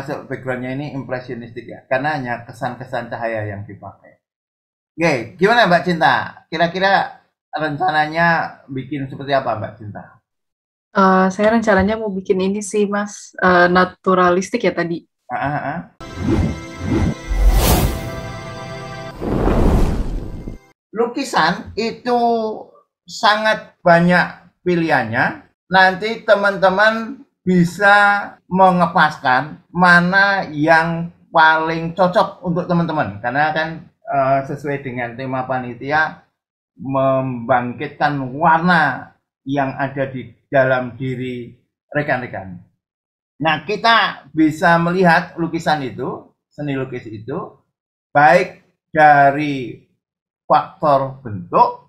termasuk backgroundnya ini impresionistik ya karena hanya kesan-kesan cahaya yang dipakai Oke, gimana Mbak Cinta? Kira-kira rencananya bikin seperti apa Mbak Cinta? Uh, saya rencananya mau bikin ini sih Mas uh, naturalistik ya tadi. Uh, uh, uh. Lukisan itu sangat banyak pilihannya. Nanti teman-teman bisa mengepaskan mana yang paling cocok untuk teman-teman karena kan e, sesuai dengan tema panitia membangkitkan warna yang ada di dalam diri rekan-rekan. Nah, kita bisa melihat lukisan itu, seni lukis itu, baik dari faktor bentuk,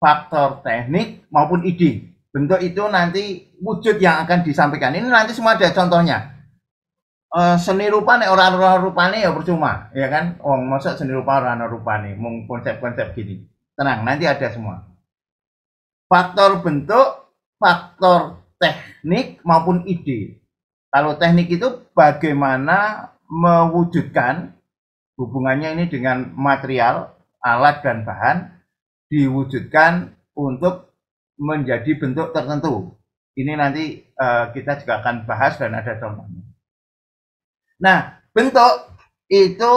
faktor teknik, maupun ide bentuk itu nanti wujud yang akan disampaikan ini nanti semua ada contohnya uh, seni rupa nih orang orang nih ya percuma ya kan oh masuk seni rupa orang orang rupane konsep-konsep gini tenang nanti ada semua faktor bentuk faktor teknik maupun ide kalau teknik itu bagaimana mewujudkan hubungannya ini dengan material alat dan bahan diwujudkan untuk menjadi bentuk tertentu. Ini nanti uh, kita juga akan bahas dan ada contohnya. Nah, bentuk itu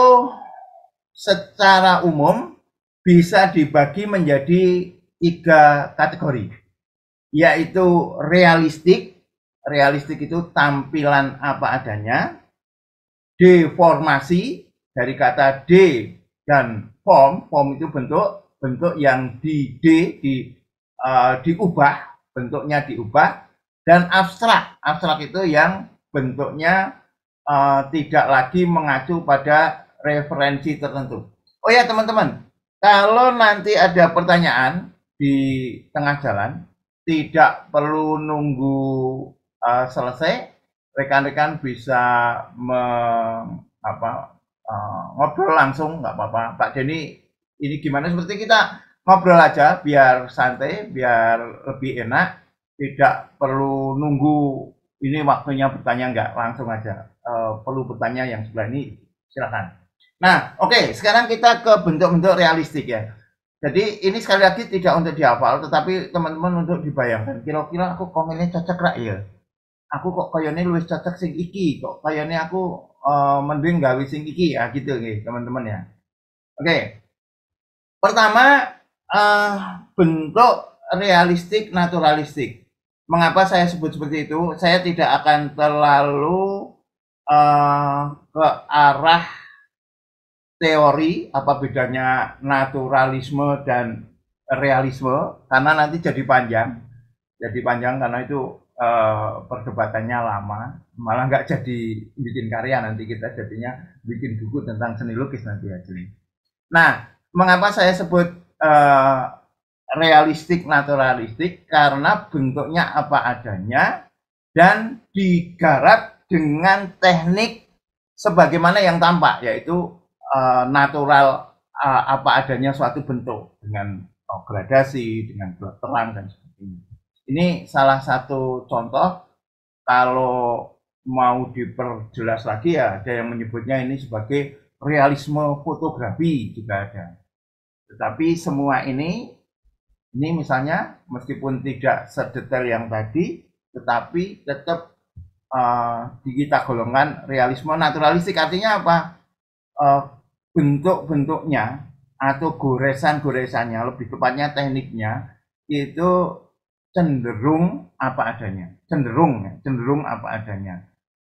secara umum bisa dibagi menjadi tiga kategori, yaitu realistik. Realistik itu tampilan apa adanya, deformasi dari kata de dan form, form itu bentuk, bentuk yang di d di Eh, diubah bentuknya diubah dan abstrak abstrak itu yang bentuknya uh, tidak lagi mengacu pada referensi tertentu oh ya teman-teman kalau nanti ada pertanyaan di tengah jalan tidak perlu nunggu uh, selesai rekan-rekan bisa me, apa, uh, ngobrol langsung nggak apa-apa Pak Denny ini gimana seperti kita ngobrol aja biar santai, biar lebih enak, tidak perlu nunggu ini waktunya bertanya enggak, langsung aja. Uh, perlu bertanya yang sebelah ini silakan. Nah, oke, okay, sekarang kita ke bentuk-bentuk realistik ya. Jadi ini sekali lagi tidak untuk dihafal, tetapi teman-teman untuk dibayangkan. Kira-kira aku komennya cocok rak ya. Aku kok kayaknya lebih cocok sing iki, kok kayaknya aku uh, mending gawe sing iki ya gitu nih teman-teman ya. Oke. Okay. Pertama uh, bentuk realistik naturalistik. Mengapa saya sebut seperti itu? Saya tidak akan terlalu uh, ke arah teori apa bedanya naturalisme dan realisme karena nanti jadi panjang. Jadi panjang karena itu uh, perdebatannya lama, malah nggak jadi bikin karya nanti kita jadinya bikin buku tentang seni lukis nanti hasilnya. Nah, mengapa saya sebut Eh, realistik naturalistik karena bentuknya apa adanya dan digarap dengan teknik sebagaimana yang tampak yaitu uh, natural uh, apa adanya suatu bentuk dengan oh, gradasi dengan terang dan sebagainya. Ini salah satu contoh kalau mau diperjelas lagi ya ada yang menyebutnya ini sebagai realisme fotografi juga ada. Tetapi semua ini, ini misalnya meskipun tidak sedetail yang tadi, tetapi tetap uh, kita golongan realisme naturalistik. Artinya apa? Uh, bentuk-bentuknya atau goresan-goresannya, lebih tepatnya tekniknya, itu cenderung apa adanya. Cenderung, ya, cenderung apa adanya.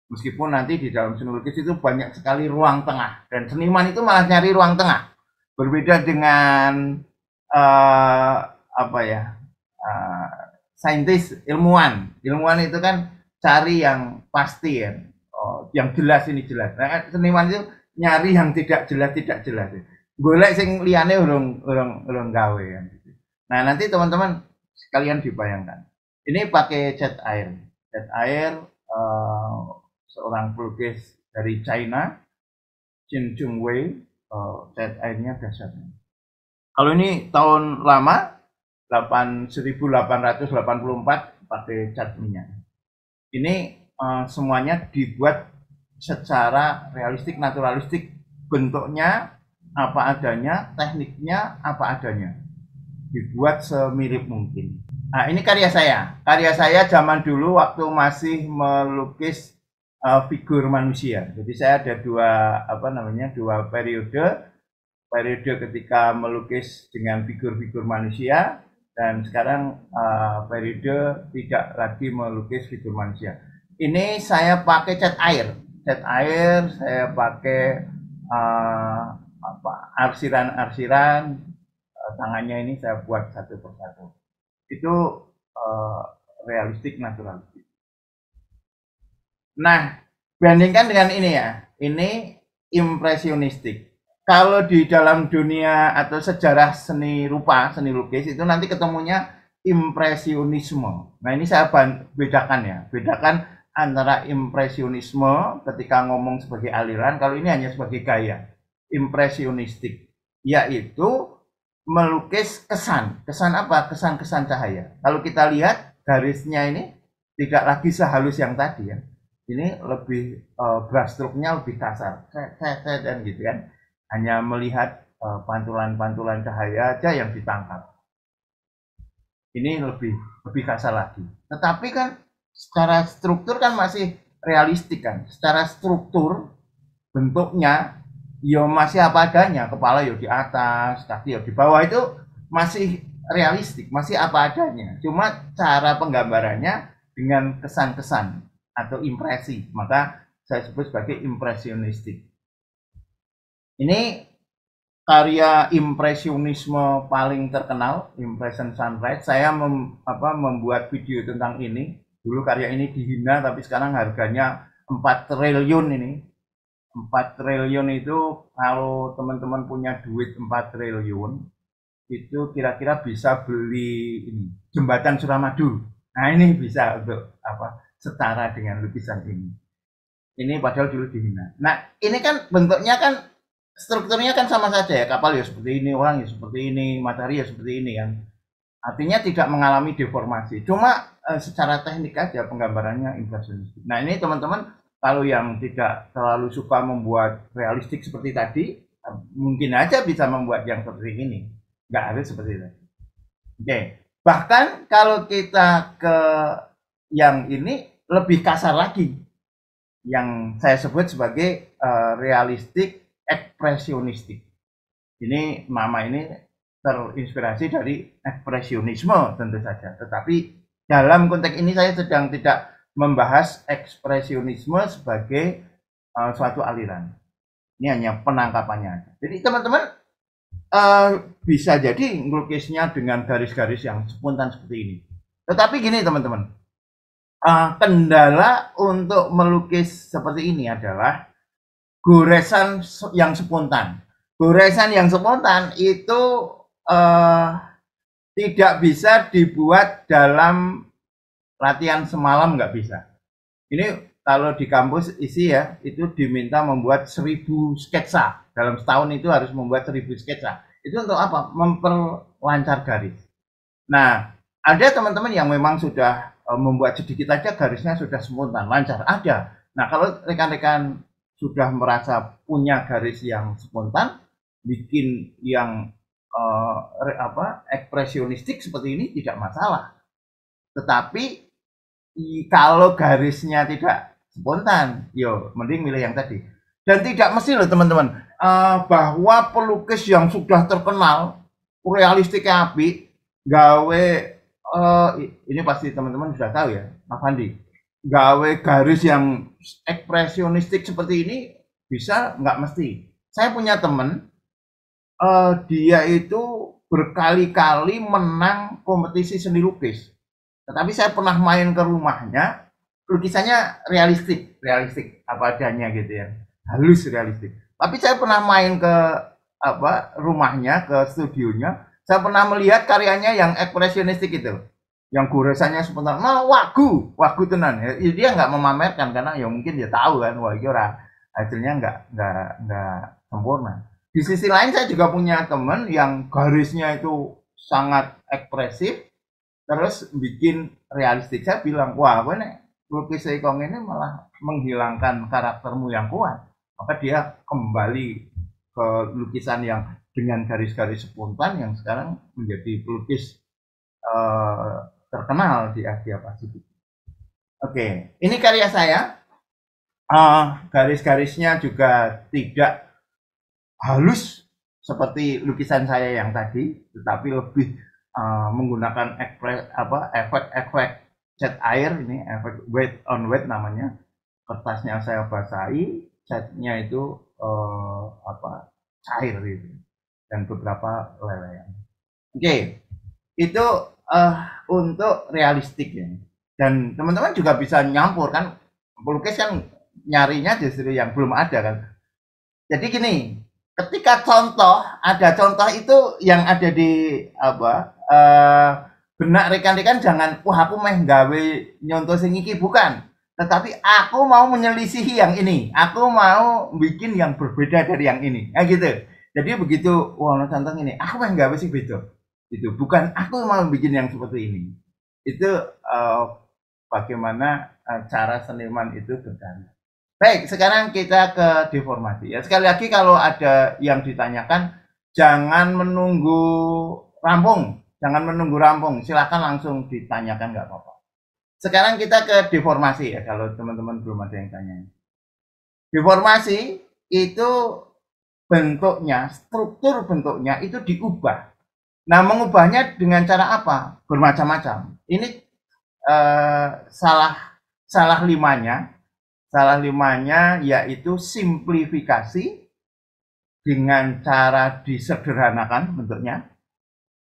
Meskipun nanti di dalam seni lukis itu banyak sekali ruang tengah. Dan seniman itu malah nyari ruang tengah berbeda dengan uh, apa ya uh, saintis ilmuwan ilmuwan itu kan cari yang pasti ya oh, yang jelas ini jelas nah, kan seniman itu nyari yang tidak jelas tidak jelas ya. golek sing liane urung urung urung gawe ya. nah nanti teman-teman sekalian dibayangkan ini pakai cat air cat air uh, seorang pelukis dari China Jin Chung Wei Oh, cat airnya dasarnya. Kalau ini tahun lama 1884 pakai cat minyak. Ini uh, semuanya dibuat secara realistik, naturalistik, bentuknya apa adanya, tekniknya apa adanya. Dibuat semirip mungkin. Nah, ini karya saya. Karya saya zaman dulu waktu masih melukis uh, figur manusia. Jadi saya ada dua apa namanya dua periode periode ketika melukis dengan figur-figur manusia dan sekarang uh, periode tidak lagi melukis figur manusia. Ini saya pakai cat air, cat air saya pakai uh, apa arsiran-arsiran uh, tangannya ini saya buat satu persatu. Itu uh, realistik naturalis. Nah, bandingkan dengan ini ya. Ini impresionistik. Kalau di dalam dunia atau sejarah seni rupa, seni lukis itu nanti ketemunya impresionisme. Nah, ini saya bedakan ya. Bedakan antara impresionisme ketika ngomong sebagai aliran, kalau ini hanya sebagai gaya. Impresionistik yaitu melukis kesan. Kesan apa? Kesan-kesan cahaya. Kalau kita lihat garisnya ini tidak lagi sehalus yang tadi ya ini lebih eh, uh, stroke nya lebih kasar dan gitu kan hanya melihat pantulan eh, pantulan-pantulan cahaya aja yang ditangkap ini lebih lebih kasar lagi tetapi kan secara struktur kan masih realistik kan secara struktur bentuknya yo ya masih apa adanya kepala yo ya di atas kaki yo ya di bawah itu masih realistik masih apa adanya cuma cara penggambarannya dengan kesan-kesan atau impresi. Maka saya sebut sebagai impresionistik. Ini karya impresionisme paling terkenal, Impression Sunrise. Saya mem, apa, membuat video tentang ini. Dulu karya ini dihina, tapi sekarang harganya 4 triliun ini. 4 triliun itu kalau teman-teman punya duit 4 triliun, itu kira-kira bisa beli ini, jembatan Suramadu. Nah ini bisa untuk apa setara dengan lukisan ini. Ini padahal dulu dihina. Nah, ini kan bentuknya kan strukturnya kan sama saja ya kapal ya seperti ini orang ya seperti ini matahari ya seperti ini kan artinya tidak mengalami deformasi cuma e, secara teknik aja penggambarannya impresionistik nah ini teman-teman kalau yang tidak terlalu suka membuat realistik seperti tadi mungkin aja bisa membuat yang seperti ini Gak harus seperti itu oke bahkan kalau kita ke yang ini lebih kasar lagi yang saya sebut sebagai uh, realistik ekspresionistik. Ini mama ini terinspirasi dari ekspresionisme tentu saja. Tetapi dalam konteks ini saya sedang tidak membahas ekspresionisme sebagai uh, suatu aliran. Ini hanya penangkapannya. Jadi teman-teman uh, bisa jadi ngelukisnya dengan garis-garis yang spontan seperti ini. Tetapi gini teman-teman, uh, kendala untuk melukis seperti ini adalah goresan yang spontan. Goresan yang spontan itu uh, tidak bisa dibuat dalam latihan semalam nggak bisa. Ini kalau di kampus isi ya itu diminta membuat seribu sketsa dalam setahun itu harus membuat seribu sketsa. Itu untuk apa? Memperlancar garis. Nah, ada teman-teman yang memang sudah E, membuat sedikit aja garisnya sudah spontan lancar ada. Nah kalau rekan-rekan sudah merasa punya garis yang spontan, bikin yang uh, apa ekspresionistik seperti ini tidak masalah. Tetapi kalau garisnya tidak spontan, yo mending milih yang tadi. Dan tidak mesti loh teman-teman uh, bahwa pelukis yang sudah terkenal realistiknya api gawe uh, ini pasti teman-teman sudah tahu ya, Pak Fandi. Gawe garis yang ekspresionistik seperti ini bisa nggak mesti. Saya punya teman, uh, dia itu berkali-kali menang kompetisi seni lukis. Tetapi saya pernah main ke rumahnya, lukisannya realistik, realistik apa adanya gitu ya, halus realistik. Tapi saya pernah main ke apa rumahnya, ke studionya, saya pernah melihat karyanya yang ekspresionistik itu, yang goresannya spontan. Nah, wagu, wagu tenan. Ya, dia nggak memamerkan karena ya mungkin dia tahu kan, wah orang hasilnya nggak nggak nggak sempurna. Di sisi lain saya juga punya temen yang garisnya itu sangat ekspresif, terus bikin realistik. Saya bilang, wah, gue nih lukis Seikong ini malah menghilangkan karaktermu yang kuat. Maka dia kembali ke lukisan yang dengan garis-garis spontan yang sekarang menjadi pelukis uh, terkenal di Asia Pasifik. Oke, okay. ini karya saya. Uh, garis-garisnya juga tidak halus seperti lukisan saya yang tadi, tetapi lebih uh, menggunakan ekpres, apa, efek-efek cat air ini, efek wet on wet namanya. Kertasnya saya basahi, catnya itu uh, apa cair gitu dan beberapa lelean. Oke, okay. itu uh, untuk realistik ya. Dan teman-teman juga bisa nyampur kan, pelukis kan nyarinya justru yang belum ada kan. Jadi gini, ketika contoh ada contoh itu yang ada di apa uh, benak rekan-rekan jangan wah aku meh gawe nyontoh sing iki bukan tetapi aku mau menyelisihi yang ini aku mau bikin yang berbeda dari yang ini nah gitu jadi begitu Wono Santang ini aku yang gak sih betul itu bukan aku malah mau bikin yang seperti ini itu uh, bagaimana uh, cara seniman itu berdana baik sekarang kita ke deformasi ya sekali lagi kalau ada yang ditanyakan jangan menunggu rampung jangan menunggu rampung silahkan langsung ditanyakan nggak apa-apa sekarang kita ke deformasi ya kalau teman-teman belum ada yang tanya deformasi itu bentuknya, struktur bentuknya itu diubah. Nah, mengubahnya dengan cara apa? Bermacam-macam. Ini eh, salah salah limanya, salah limanya yaitu simplifikasi dengan cara disederhanakan bentuknya.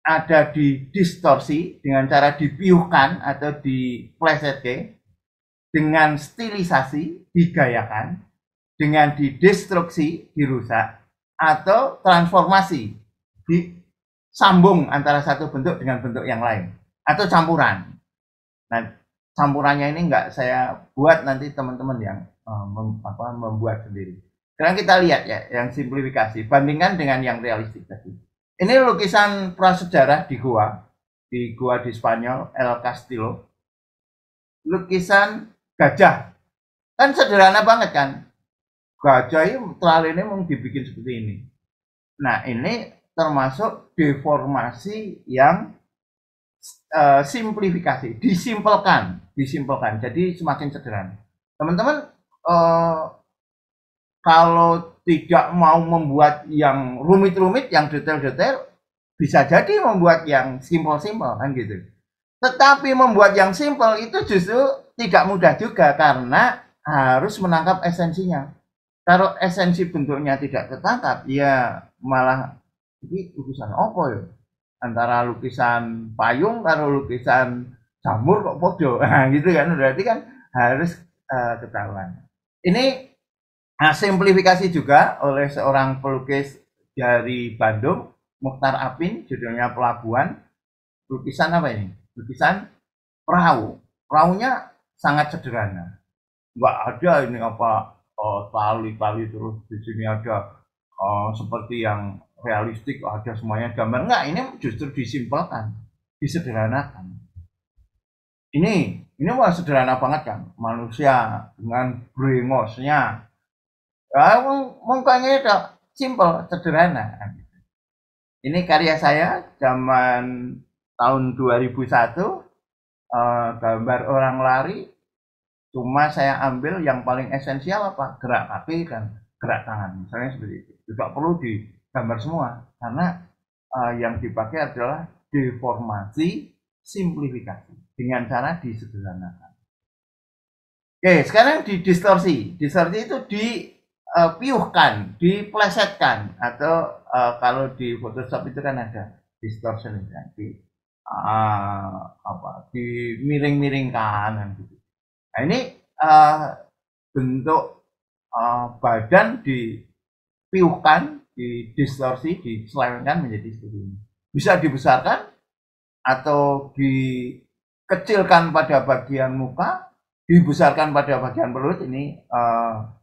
Ada di distorsi dengan cara dipiuhkan atau diplesetke dengan stilisasi digayakan dengan didestruksi dirusak atau transformasi disambung antara satu bentuk dengan bentuk yang lain atau campuran. Nah, campurannya ini enggak saya buat nanti teman-teman yang uh, apa, membuat sendiri. Sekarang kita lihat ya yang simplifikasi bandingkan dengan yang realistik tadi. Ini lukisan prasejarah di gua di gua di Spanyol, El Castillo. Lukisan gajah. Kan sederhana banget kan? gajah terlalu ini mau dibikin seperti ini. Nah, ini termasuk deformasi yang uh, simplifikasi, disimpulkan, disimpulkan, Jadi semakin sederhana. Teman-teman uh, kalau tidak mau membuat yang rumit-rumit, yang detail-detail, bisa jadi membuat yang simpel-simpel kan gitu. Tetapi membuat yang simpel itu justru tidak mudah juga karena harus menangkap esensinya. Kalau esensi bentuknya tidak tertangkap, ya malah ini lukisan apa ya? Antara lukisan payung karo lukisan jamur kok podo. Nah, gitu kan berarti kan harus uh, ketahuan. Ini eh, simplifikasi juga oleh seorang pelukis dari Bandung, Mukhtar Apin, judulnya Pelabuhan. Lukisan apa ini? Lukisan perahu. Perahunya sangat sederhana. Enggak ada ini apa uh, eh, tali tali terus di sini ada uh, seperti yang realistik ada semuanya gambar enggak ini justru disimpelkan disederhanakan ini ini wah sederhana banget kan manusia dengan brengosnya ya mukanya itu simple sederhana ini karya saya zaman tahun 2001 uh, eh, gambar orang lari Cuma saya ambil yang paling esensial apa? Gerak kaki dan gerak tangan. Misalnya seperti itu. Tidak perlu di gambar semua karena uh, yang dipakai adalah deformasi simplifikasi dengan cara disederhanakan. Oke, sekarang di Distorsi distorsi itu dipiuhkan, eh, diplesetkan atau uh, kalau di Photoshop itu kan ada distortion nanti uh, apa dimiring-miringkan gitu Nah, ini uh, bentuk uh, badan dipiukan, didistorsi, diselewengkan menjadi seperti ini. Bisa dibesarkan atau dikecilkan pada bagian muka, dibesarkan pada bagian perut. Ini uh,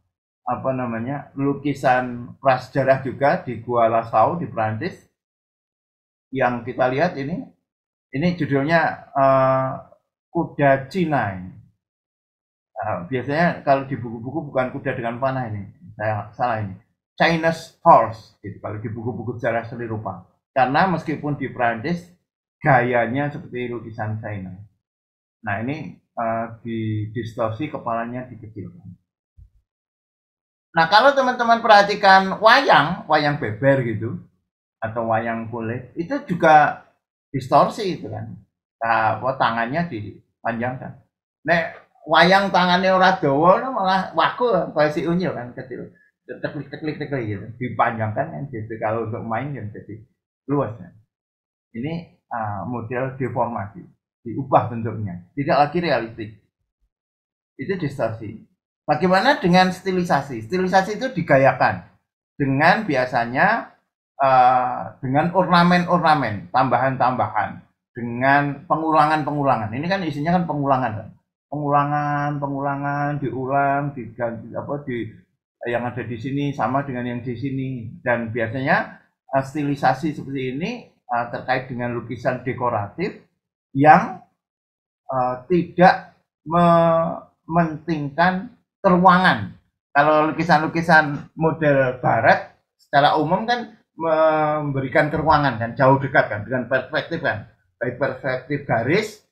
apa namanya lukisan prasejarah juga di Gua Lasau di Prancis yang kita lihat ini ini judulnya uh, kuda Cina Biasanya kalau di buku-buku bukan kuda dengan panah ini, saya salah ini. Chinese horse, gitu, kalau di buku-buku sejarah seni rupa. Karena meskipun di Prancis, gayanya seperti lukisan China. Nah ini uh, di distorsi kepalanya dikecilkan. Nah kalau teman-teman perhatikan wayang, wayang beber gitu, atau wayang kulit, itu juga distorsi itu kan. Nah, tangannya dipanjangkan. Nek wayang tangannya ora dawa malah waku bahasa unyil kan kecil teklik teklik teklik gitu dipanjangkan kan jadi kalau untuk main kan jadi luas kan? ini uh, model deformasi diubah bentuknya tidak lagi realistik itu distorsi bagaimana dengan stilisasi stilisasi itu digayakan dengan biasanya uh, dengan ornamen-ornamen tambahan-tambahan dengan pengulangan-pengulangan ini kan isinya kan pengulangan kan pengulangan, pengulangan, diulang, diganti apa di yang ada di sini sama dengan yang di sini dan biasanya uh, stilisasi seperti ini eh, terkait dengan lukisan dekoratif yang eh, tidak mementingkan teruangan Kalau lukisan-lukisan model barat secara umum kan memberikan keruangan dan jauh dekat kan dengan perspektif kan baik perspektif garis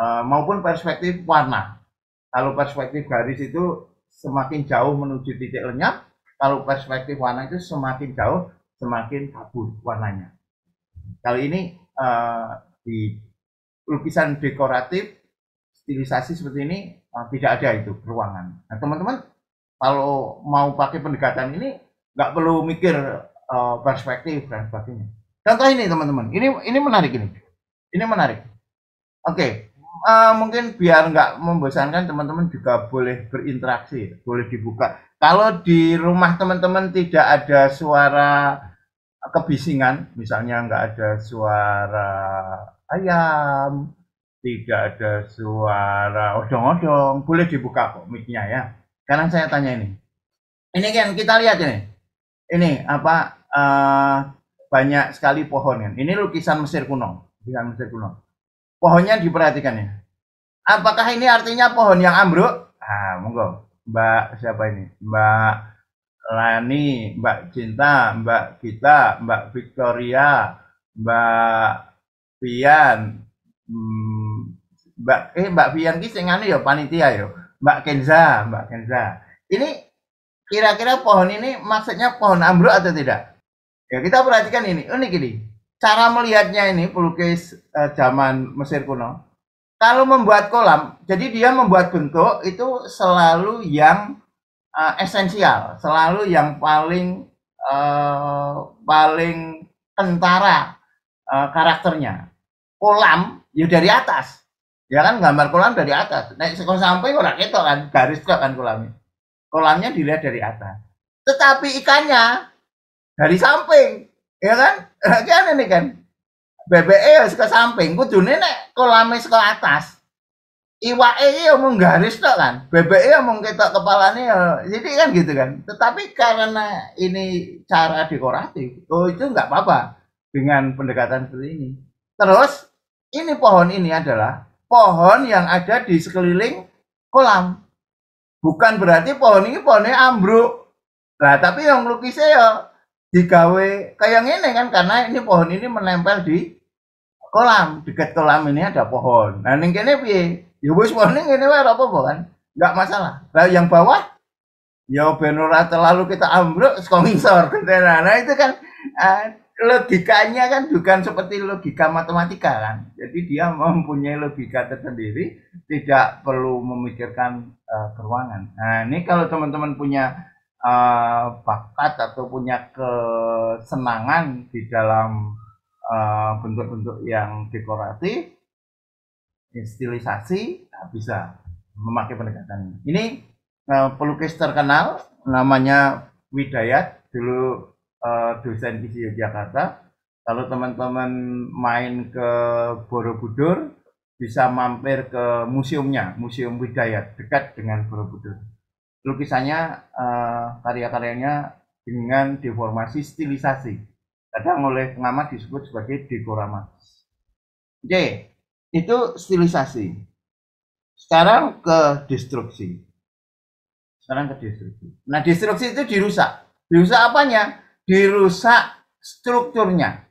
Eh, maupun perspektif warna. Kalau perspektif garis itu semakin jauh menuju titik lenyap, kalau perspektif warna itu semakin jauh semakin kabur warnanya. Kali ini eh, di lukisan dekoratif stilisasi seperti ini eh, tidak ada itu ruangan. Nah teman-teman kalau mau pakai pendekatan ini nggak perlu mikir perspektif dan sebagainya. Contoh ini teman-teman, ini ini menarik ini, ini menarik. Oke, okay uh, mungkin biar nggak membosankan teman-teman juga boleh berinteraksi, boleh dibuka. Kalau di rumah teman-teman tidak ada suara kebisingan, misalnya nggak ada suara ayam, tidak ada suara odong-odong, boleh dibuka kok miknya ya. Sekarang saya tanya ini. Ini kan kita lihat ini. Ini apa uh, banyak sekali pohon kan. Ini lukisan Mesir kuno, lukisan Mesir kuno pohonnya diperhatikan ya. Apakah ini artinya pohon yang ambruk? Ah, monggo. Mbak siapa ini? Mbak Lani, Mbak Cinta, Mbak Kita Mbak Victoria, Mbak Pian, Mbak eh Mbak Pian ki sing anu ya panitia ya. Mbak Kenza, Mbak Kenza. Ini kira-kira pohon ini maksudnya pohon ambruk atau tidak? Ya kita perhatikan ini. Unik ini cara melihatnya ini pelukis eh, zaman Mesir kuno. Kalau membuat kolam, jadi dia membuat bentuk itu selalu yang eh, esensial, selalu yang paling eh, paling tentara eh, karakternya. Kolam ya dari atas. Ya kan gambar kolam dari atas. Naik sekolah sampai orang itu kan garis kan kolamnya. Kolamnya dilihat dari atas. Tetapi ikannya dari samping Iya kan? Kan. ya, ya kan kan ini kan bbe ya suka samping dunia nek kolamnya suka atas e ya mau garis tuh kan bbe ya mau kita kepalanya ya jadi kan gitu kan tetapi karena ini cara dekoratif oh itu nggak apa-apa dengan pendekatan seperti ini terus ini pohon ini adalah pohon yang ada di sekeliling kolam bukan berarti pohon ini pohonnya ambruk lah tapi yang lukisnya ya digawe kayak ini kan karena ini pohon ini menempel di kolam dekat kolam ini ada pohon nah ini kene piye ya bos pohon ini lah apa kan nggak masalah nah yang bawah ya benora terlalu kita ambruk sekong nah, nah itu kan uh, logikanya kan bukan seperti logika matematika kan. Jadi dia mempunyai logika tersendiri, tidak perlu memikirkan uh, eh, keruangan. Nah, ini kalau teman-teman punya Eh, bakat atau punya kesenangan di dalam eh, bentuk-bentuk uh, yang dekoratif, instilisasi nah bisa memakai pendekatan ini. Ini uh, eh, pelukis terkenal namanya Widayat, dulu uh, dosen di Yogyakarta. Kalau teman-teman main ke Borobudur, bisa mampir ke museumnya, Museum Widayat, dekat dengan Borobudur lukisannya uh, karya-karyanya dengan deformasi stilisasi. Kadang oleh pengamat disebut sebagai dekorama. Oke, itu stilisasi. Sekarang ke destruksi. Sekarang ke destruksi. Nah, destruksi itu dirusak. Dirusak apanya? Dirusak strukturnya.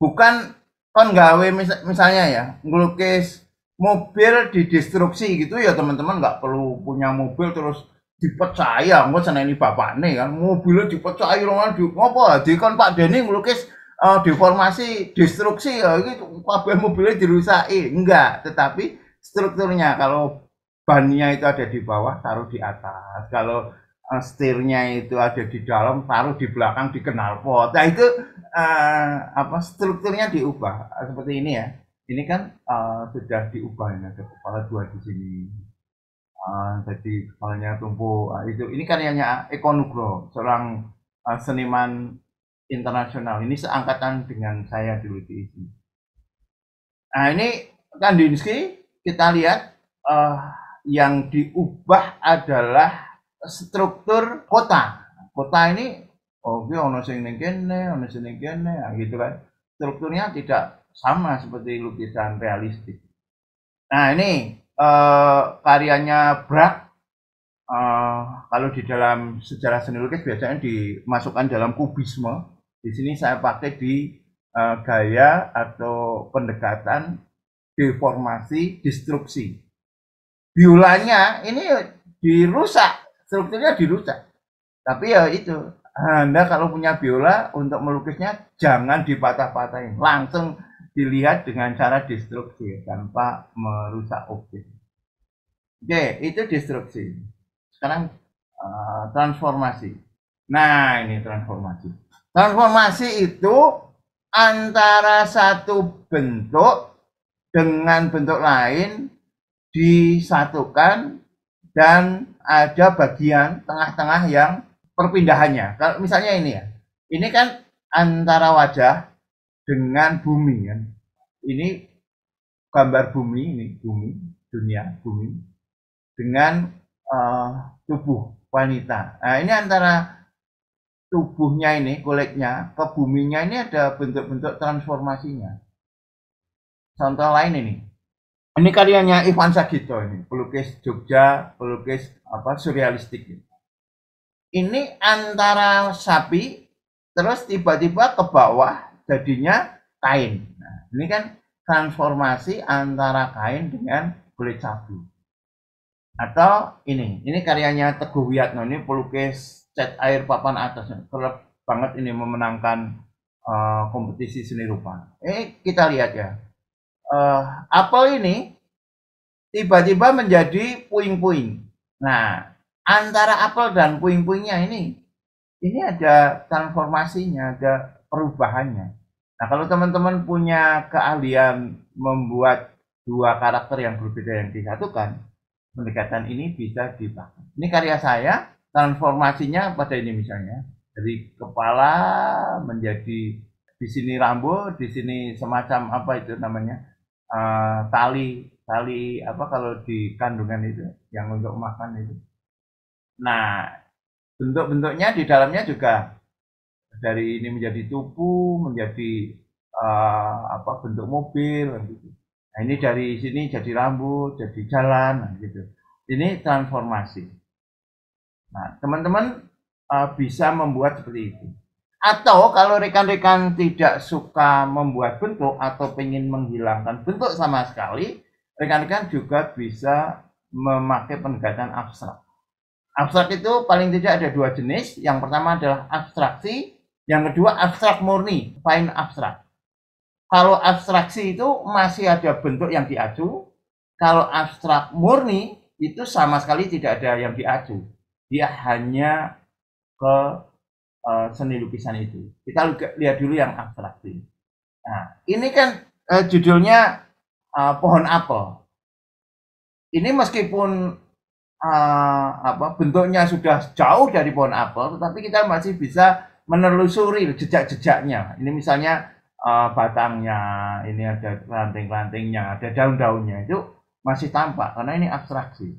Bukan kon gawe misalnya ya, ngelukis mobil didestruksi gitu ya teman-teman nggak perlu punya mobil terus dipercaya nggak ini bapak nih kan mobilnya dipercaya orang di apa di kan Pak Deni ngelukis uh, eh, deformasi destruksi ya gitu kabel mobilnya eh, enggak tetapi strukturnya kalau bannya itu ada di bawah taruh di atas kalau uh, setirnya itu ada di dalam taruh di belakang di kenalpot nah itu uh, apa strukturnya diubah seperti ini ya ini kan uh, sudah diubah ya ada kepala dua di sini uh, jadi kepalanya tumpu uh, ah, itu ini kan yangnya ekonugro seorang uh, seniman internasional ini seangkatan dengan saya dulu di ISI nah ini kan Kandinsky kita lihat uh, yang diubah adalah struktur kota kota ini oh, oke okay, ono sing ning kene ono sing ning kene ah, gitu kan strukturnya tidak sama seperti lukisan realistik. Nah ini uh, eh, karyanya brak. Uh, eh, kalau di dalam sejarah seni lukis biasanya dimasukkan dalam kubisme. Di sini saya pakai di uh, gaya atau pendekatan deformasi destruksi. Biulanya ini dirusak, strukturnya dirusak. Tapi ya itu anda kalau punya biola untuk melukisnya jangan dipatah-patahin, langsung dilihat dengan cara destruksi tanpa merusak objek. Oke, itu destruksi. Sekarang uh, transformasi. Nah, ini transformasi. Transformasi itu antara satu bentuk dengan bentuk lain disatukan dan ada bagian tengah-tengah yang perpindahannya. Kalau misalnya ini ya, ini kan antara wajah dengan bumi kan. Ini gambar bumi ini bumi dunia bumi dengan uh, tubuh wanita. Nah ini antara tubuhnya ini kulitnya ke buminya ini ada bentuk-bentuk transformasinya. Contoh lain ini. Ini karyanya Ivan Sagito ini, pelukis Jogja, pelukis apa surrealistik. Ini ini antara sapi terus tiba-tiba ke bawah jadinya kain. Nah, ini kan transformasi antara kain dengan kulit sapi. Atau ini, ini karyanya Teguh Wiyatno, ini pelukis cat air papan atas. keren banget ini memenangkan uh, kompetisi seni rupa. Eh, kita lihat ya. Uh, apel ini tiba-tiba menjadi puing-puing. Nah, antara apel dan puing-puingnya ini ini ada transformasinya, ada perubahannya. Nah, kalau teman-teman punya keahlian membuat dua karakter yang berbeda yang disatukan, pendekatan ini bisa dipakai. Ini karya saya, transformasinya pada ini misalnya, dari kepala menjadi di sini rambut, di sini semacam apa itu namanya uh, tali, tali apa kalau di kandungan itu yang untuk makan itu Nah, bentuk-bentuknya di dalamnya juga dari ini menjadi tubuh, menjadi uh, apa bentuk mobil gitu. Nah, ini dari sini jadi rambut, jadi jalan gitu. Ini transformasi. Nah, teman-teman uh, bisa membuat seperti itu. Atau kalau rekan-rekan tidak suka membuat bentuk atau ingin menghilangkan bentuk sama sekali, rekan-rekan juga bisa memakai pendekatan abstrak. Abstrak itu paling tidak ada dua jenis. Yang pertama adalah abstraksi, yang kedua abstrak murni, fine abstrak. Kalau abstraksi itu masih ada bentuk yang diacu, kalau abstrak murni itu sama sekali tidak ada yang diacu. Dia hanya ke uh, seni lukisan itu. Kita lihat dulu yang abstraksi. Nah, ini kan uh, judulnya uh, pohon apel. Ini meskipun uh, apa bentuknya sudah jauh dari pohon apel, tetapi kita masih bisa menelusuri jejak-jejaknya. Ini misalnya uh, batangnya, ini ada ranting-rantingnya, ada daun-daunnya itu masih tampak karena ini abstraksi.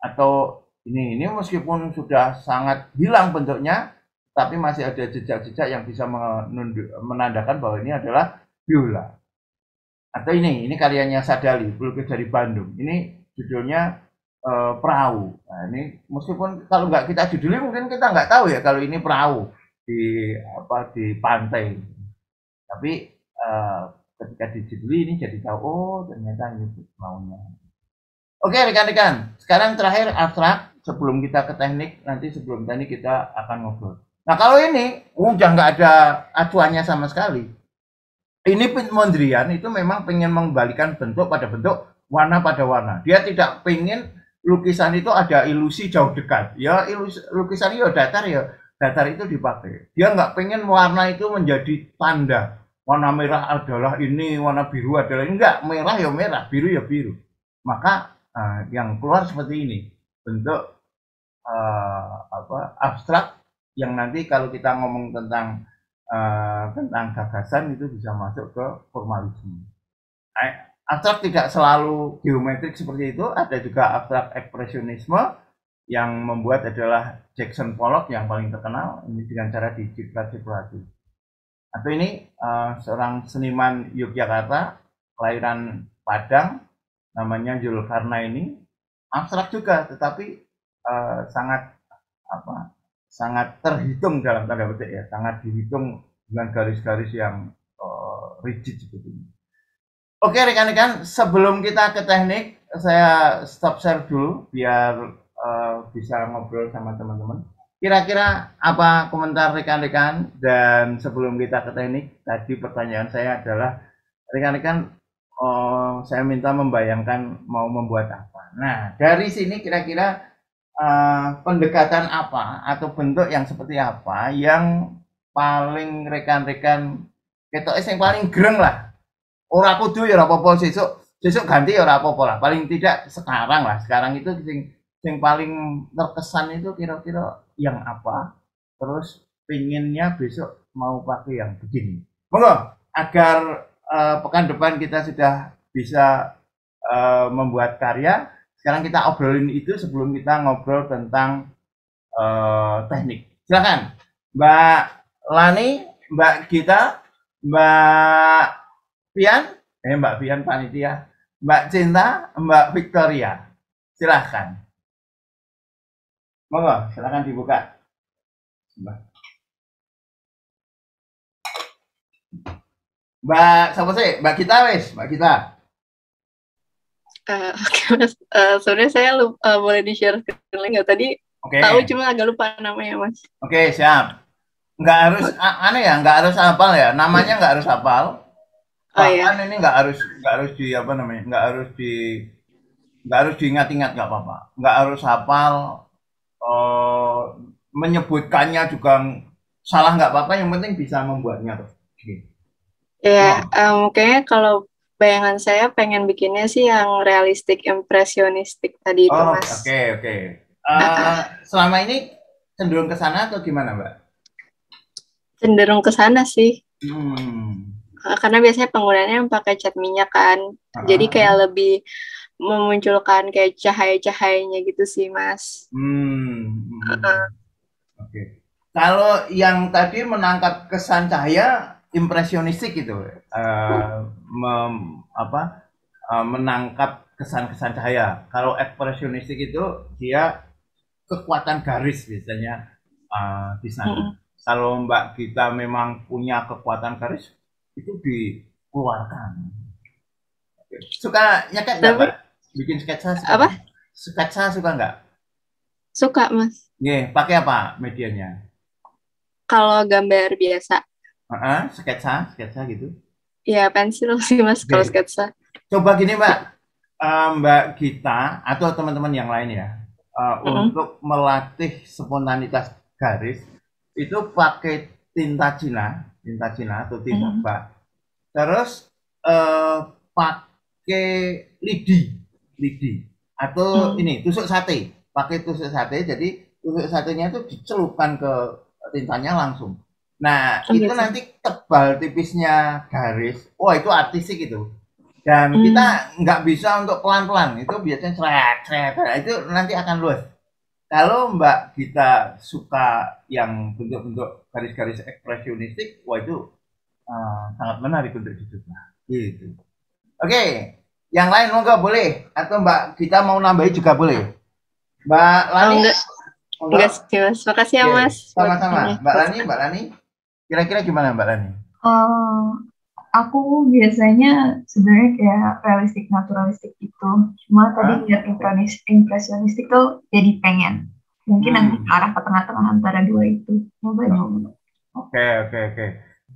Atau ini ini meskipun sudah sangat hilang bentuknya, tapi masih ada jejak-jejak yang bisa menandakan bahwa ini adalah biola. Atau ini, ini karyanya Sadali, pelukis dari Bandung. Ini judulnya Eh, perahu. Nah, ini meskipun kalau nggak kita judulnya mungkin kita nggak tahu ya kalau ini perahu di apa di pantai. Tapi uh, ketika dijuduli ini jadi tahu oh ternyata ini maunya. Oke rekan-rekan, sekarang terakhir abstrak sebelum kita ke teknik nanti sebelum tadi kita akan ngobrol. Nah kalau ini uh, udah nggak ada acuannya sama sekali. Ini Mondrian itu memang pengen mengembalikan bentuk pada bentuk, warna pada warna. Dia tidak pengen lukisan itu ada ilusi jauh dekat. Ya ilusi, lukisan itu ya datar ya datar itu dipakai. Dia nggak pengen warna itu menjadi tanda. Warna merah adalah ini, warna biru adalah ini. Enggak, merah ya merah, biru ya biru. Maka uh, yang keluar seperti ini bentuk uh, apa abstrak yang nanti kalau kita ngomong tentang uh, tentang gagasan itu bisa masuk ke formalisme abstrak tidak selalu geometrik seperti itu ada juga abstrak ekspresionisme yang membuat adalah Jackson Pollock yang paling terkenal ini dengan cara diciprat-ciprati atau ini uh, seorang seniman Yogyakarta kelahiran Padang namanya Julkarna ini abstrak juga tetapi uh, sangat apa sangat terhitung dalam tanda petik ya sangat dihitung dengan garis-garis yang uh, rigid ini. Oke rekan-rekan, sebelum kita ke teknik, saya stop share dulu biar uh, bisa ngobrol sama teman-teman. Kira-kira apa komentar rekan-rekan dan sebelum kita ke teknik, tadi pertanyaan saya adalah rekan-rekan uh, saya minta membayangkan mau membuat apa. Nah, dari sini kira-kira uh, pendekatan apa atau bentuk yang seperti apa yang paling rekan-rekan kita yang paling gereng lah Ora kudu ya ora apa-apa sesuk sesuk ganti ya ora apa-apa lah. Paling tidak sekarang lah. Sekarang itu sing yang paling terkesan itu kira-kira yang apa terus pinginnya besok mau pakai yang begini monggo agar uh, pekan depan kita sudah bisa uh, membuat karya sekarang kita obrolin itu sebelum kita ngobrol tentang uh, teknik silakan mbak Lani mbak Gita mbak Pian, eh Mbak Pian panitia, Mbak Cinta, Mbak Victoria. Silahkan. Monggo, silahkan dibuka. Mbak. Mbak, siapa sih? Mbak kita wes, Mbak kita. Uh, eh, Oke okay, mas, uh, sebenarnya saya lupa, uh, eh, boleh di share screen nggak tadi? Okay. Tahu cuma agak lupa namanya mas. Oke okay, siap. Nggak harus aneh ya, nggak harus hafal ya. Namanya nggak harus hafal oh, iya. Kan ini nggak harus nggak harus di apa namanya nggak harus di nggak harus diingat-ingat nggak apa-apa nggak harus hafal uh, menyebutkannya juga salah nggak apa-apa yang penting bisa membuatnya tuh ya um, kayaknya kalau bayangan saya pengen bikinnya sih yang realistik impresionistik tadi itu oh, mas oke okay, oke okay. -uh. Eh, selama ini cenderung ke sana atau gimana mbak cenderung ke sana sih hmm. Eh, karena biasanya penggunaannya pakai cat minyak kan uh-huh. jadi ah. kayak lebih memunculkan kayak cahaya-cahayanya gitu sih mas hmm, uh hmm, hmm. huh oke okay. kalau yang tadi menangkap kesan cahaya impresionistik gitu uh, mem, apa uh, menangkap kesan-kesan cahaya kalau ekspresionistik itu dia kekuatan garis biasanya uh, di sana uh-huh. kalau Mbak kita memang punya kekuatan garis itu dikeluarkan suka nyeket nggak bikin sketsa suka apa sketsa suka nggak suka mas Iya, pakai apa medianya kalau gambar biasa uh -huh, sketsa sketsa gitu ya pensil sih mas okay. kalau sketsa coba gini mbak uh, mbak kita atau teman-teman yang lain ya uh, uh eh, -huh. untuk melatih spontanitas garis itu pakai tinta Cina cinta Cina atau mm-hmm. tidak pak terus uh, pakai lidi lidi atau hmm. ini tusuk sate pakai tusuk sate jadi tusuk satenya itu dicelupkan ke tintanya langsung nah Sampai itu sih. nanti tebal tipisnya garis wah itu artistik itu dan hmm. kita mm-hmm. nggak bisa untuk pelan pelan itu biasanya cerah cerah itu nanti akan luas kalau Mbak kita suka yang bentuk-bentuk garis-garis ekspresionistik, wah itu uh, sangat menarik untuk dicoba. Gitu. Oke, yang lain monggo boleh atau Mbak kita mau nambahin juga boleh. Mbak Lani. Oh, enggak. Enggak kasih mas, makasih ya mas. Sama-sama. Mbak Lani, Mbak Lani, kira-kira gimana Mbak Lani? Oh, aku biasanya sebenarnya kayak realistik naturalistik itu cuma tadi lihat impresionis, impresionistik tuh jadi pengen mungkin hmm. nanti arah ke tengah-tengah antara dua itu coba oh. oke oke oke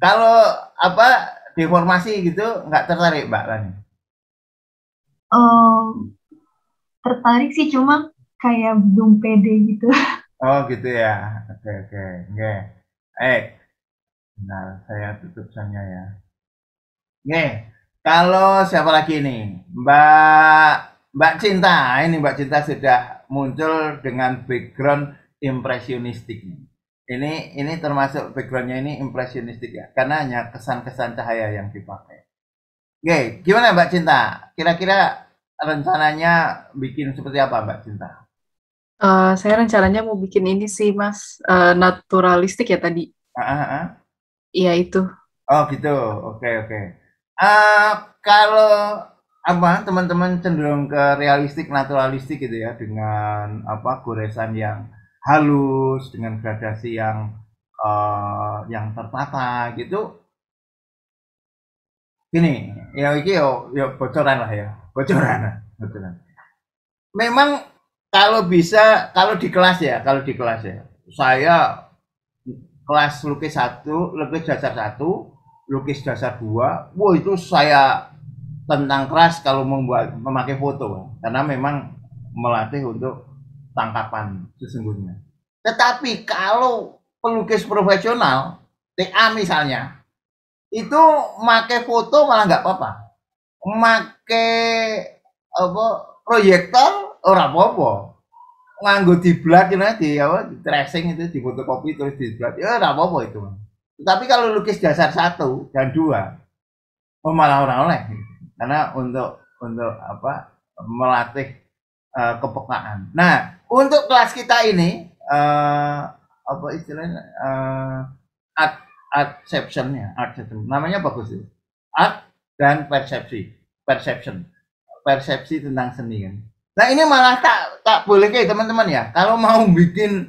kalau apa deformasi gitu nggak tertarik mbak Lani? Um, tertarik sih cuma kayak belum pede gitu oh gitu ya oke okay, oke okay. oke eh nah saya tutup ya Nih, kalau siapa lagi ini Mbak Mbak Cinta, ini Mbak Cinta sudah muncul dengan background impresionistik. Ini ini termasuk backgroundnya ini impresionistik ya, karena hanya kesan-kesan cahaya yang dipakai. Oke, gimana Mbak Cinta? Kira-kira rencananya bikin seperti apa Mbak Cinta? Uh, saya rencananya mau bikin ini sih Mas, uh, naturalistik ya tadi. Ah, ah, ah. Iya uh, uh, uh. itu. Oh gitu, oke okay, oke. Okay. Eh, kalau apa teman-teman cenderung ke realistik naturalistik gitu ya dengan apa goresan yang halus dengan gradasi yang uh, yang tertata gitu ini ya iki yo ya, yo ya bocoran lah ya bocoran hmm. bocoran memang kalau bisa kalau di kelas ya kalau di kelas ya saya kelas lukis satu lukis dasar satu lukis dasar dua, wah itu saya tentang keras kalau membuat memakai foto karena memang melatih untuk tangkapan sesungguhnya. Tetapi kalau pelukis profesional, TA misalnya, itu make foto malah nggak apa-apa. Make apa proyektor orang bobo, apa di diblat nanti ya, di tracing itu di fotokopi terus diblat ya ora apa-apa itu. Tapi kalau lukis dasar satu dan dua, oh malah orang oleh, karena untuk untuk apa melatih uh, kepekaan. Nah, untuk kelas kita ini uh, apa istilahnya uh, art artceptionnya, namanya bagus sih Art dan persepsi, perception, persepsi tentang seni kan. Nah ini malah tak tak boleh kayak teman-teman ya. Kalau mau bikin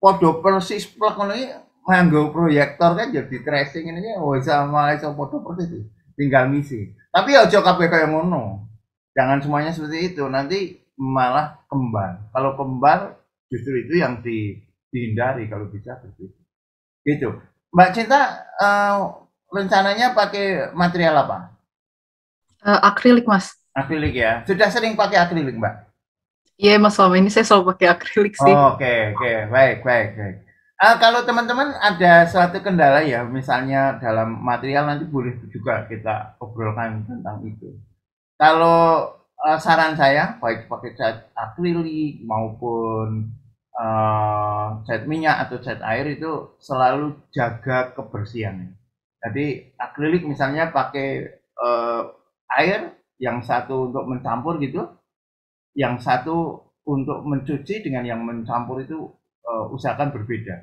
podo persis pelakon ini nganggo proyektor kan jadi tracing ini oh sama iso foto persis tinggal misi. tapi ojo kabeh kaya ngono jangan semuanya seperti itu nanti malah kembar kalau kembar justru itu yang di, dihindari kalau bisa seperti itu gitu mbak cinta uh, rencananya pakai material apa uh, akrilik mas akrilik ya sudah sering pakai akrilik mbak Iya mas selama ini saya selalu pakai akrilik sih. Oke oh, oke okay, okay. baik baik baik. Uh, kalau teman-teman ada suatu kendala ya, misalnya dalam material nanti boleh juga kita obrolkan tentang itu. Kalau uh, saran saya, baik pakai cat akrilik maupun uh, cat minyak atau cat air itu selalu jaga kebersihan. Jadi akrilik misalnya pakai uh, air yang satu untuk mencampur gitu, yang satu untuk mencuci dengan yang mencampur itu uh, usahakan berbeda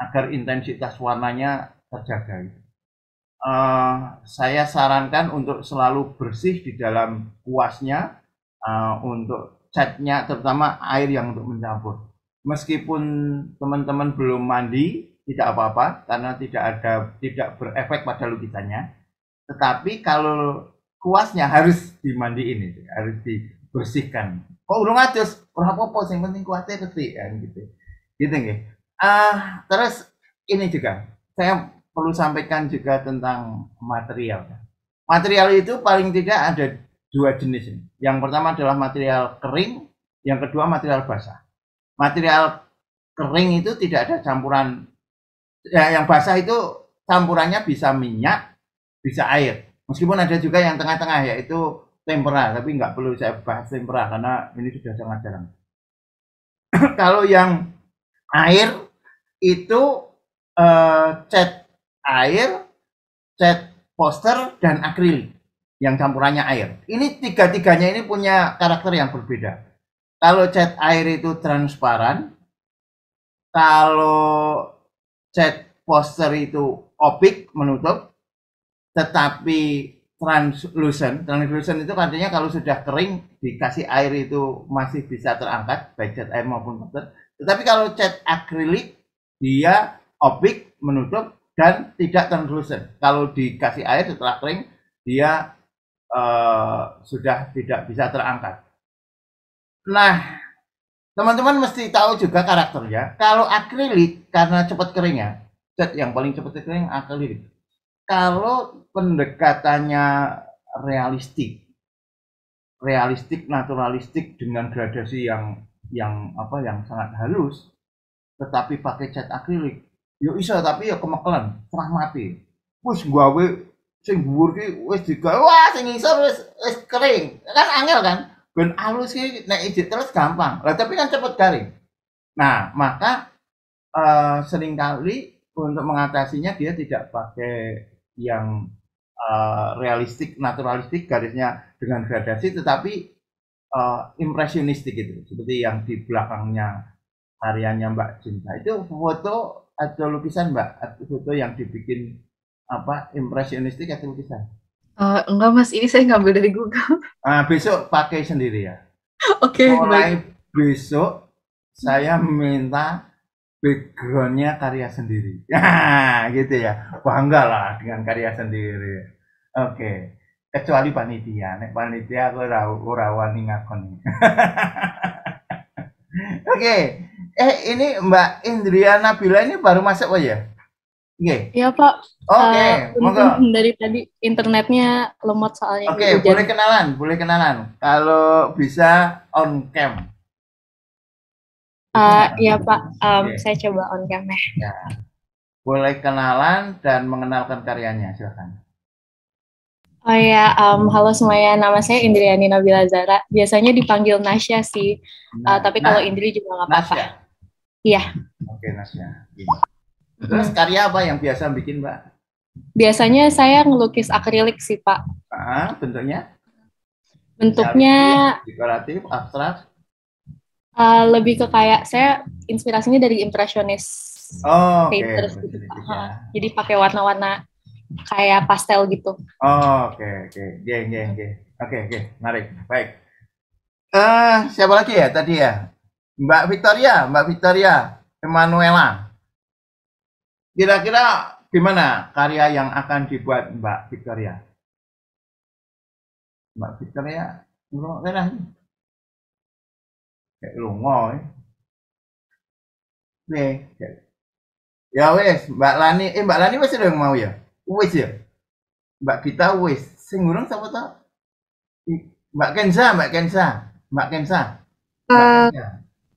agar intensitas warnanya terjaga. Uh, saya sarankan untuk selalu bersih di dalam kuasnya uh, untuk catnya terutama air yang untuk mencampur. Meskipun teman-teman belum mandi tidak apa-apa karena tidak ada tidak berefek pada lukisannya. Tetapi kalau kuasnya harus dimandiin ini, harus dibersihkan. Kok urung atus, ora apa-apa, yang penting kuasnya bersih kan gitu gitu nggih ah, uh, terus ini juga saya perlu sampaikan juga tentang material material itu paling tidak ada dua jenis yang pertama adalah material kering yang kedua material basah material kering itu tidak ada campuran ya, yang basah itu campurannya bisa minyak bisa air meskipun ada juga yang tengah-tengah yaitu tempera tapi nggak perlu saya bahas tempera karena ini sudah sangat jarang kalau yang air itu uh, cat air, cat poster dan akril yang campurannya air. Ini tiga-tiganya ini punya karakter yang berbeda. Kalau cat air itu transparan, kalau cat poster itu opik menutup, tetapi translucent, translucent itu artinya kalau sudah kering dikasih air itu masih bisa terangkat baik cat air maupun poster tetapi kalau cat akrilik dia opik menutup dan tidak translucent. Kalau dikasih air setelah kering dia uh, sudah tidak bisa terangkat. Nah, teman-teman mesti tahu juga karakternya. Kalau akrilik karena cepat keringnya cat yang paling cepat kering akrilik. Kalau pendekatannya realistik, realistik, naturalistik dengan gradasi yang yang apa yang sangat halus tetapi pakai cat akrilik yo ya iso tapi yo ya kemekelan serah mati wis gawe sing dhuwur ki wis digawe wah sing ngisor wis wis kering kan angel kan ben halus ki nek ijit terus gampang lah tapi kan cepet garing nah maka uh, seringkali untuk mengatasinya dia tidak pakai yang uh, realistik naturalistik garisnya dengan gradasi tetapi uh, impresionistik itu seperti yang di belakangnya karyanya Mbak Cinta nah, itu foto atau lukisan Mbak atau foto yang dibikin apa impresionistik atau lukisan? Uh, enggak mas, ini saya ngambil dari Google. Uh, besok pakai sendiri ya. Oke. okay, Mulai baik. besok saya minta backgroundnya karya sendiri. Nah, gitu ya. Bangga lah dengan karya sendiri. Oke. Okay kecuali panitia nek panitia aku ora ora wani ngakon oke okay. eh ini Mbak Indriana Nabila ini baru masuk oh ya Oke. Okay. Iya Pak. Oke. Okay. Uh, eh, Dari tadi internetnya lemot soalnya. Oke, okay, boleh kenalan, boleh kenalan. Kalau bisa on cam. Uh, iya Pak, um, okay. saya coba on cam ya. ya. Boleh kenalan dan mengenalkan karyanya, silakan. Oh ya, um, halo semuanya. Nama saya Indriani Nabila Zara. Biasanya dipanggil Nasya sih, eh, nah, tapi kalau nah. Indri juga nggak apa-apa. Iya. Oke, Nasya. Terus hmm. karya apa yang biasa bikin, Mbak? Biasanya saya ngelukis akrilik sih, Pak. Ah, bentuknya? Bentuknya dekoratif, abstrak. Uh, lebih ke kayak saya inspirasinya dari impresionis oh, painters okay. gitu. Pak. Ya. Jadi pakai warna-warna kayak pastel gitu. Oh, oke, oke, oke. Geng, geng, geng. Oke, oke. mari Menarik. Baik. Eh, uh, siapa lagi ya tadi ya? Mbak Victoria, Mbak Victoria Emanuela. Kira-kira gimana karya yang akan dibuat Mbak Victoria? Mbak Victoria, lu kena Kayak lu ngoy. Nih, ya wes, Mbak Lani, eh Mbak Lani wes udah mau ya? wis ya Mbak kita wis sing siapa sapa ta Mbak Kenza Mbak Kenza Mbak Kenza, Mbak eh, Kenza.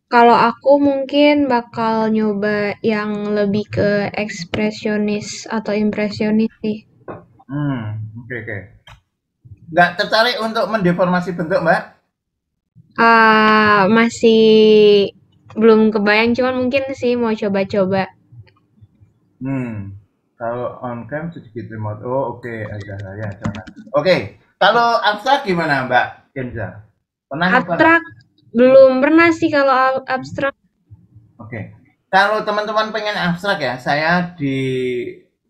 kalau aku mungkin bakal nyoba yang lebih ke ekspresionis atau impresionis sih. Hmm, oke okay, oke. Okay. Nggak tertarik untuk mendeformasi bentuk, Mbak? Uh, masih belum kebayang, cuman mungkin sih mau coba-coba. Hmm, kalau on cam sedikit remote. Oh oke, okay. ada ya Oke, okay. kalau abstrak gimana Mbak Kenza? Pernah abstrak belum pernah sih kalau abstrak. Oke, okay. kalau teman-teman pengen abstrak ya, saya di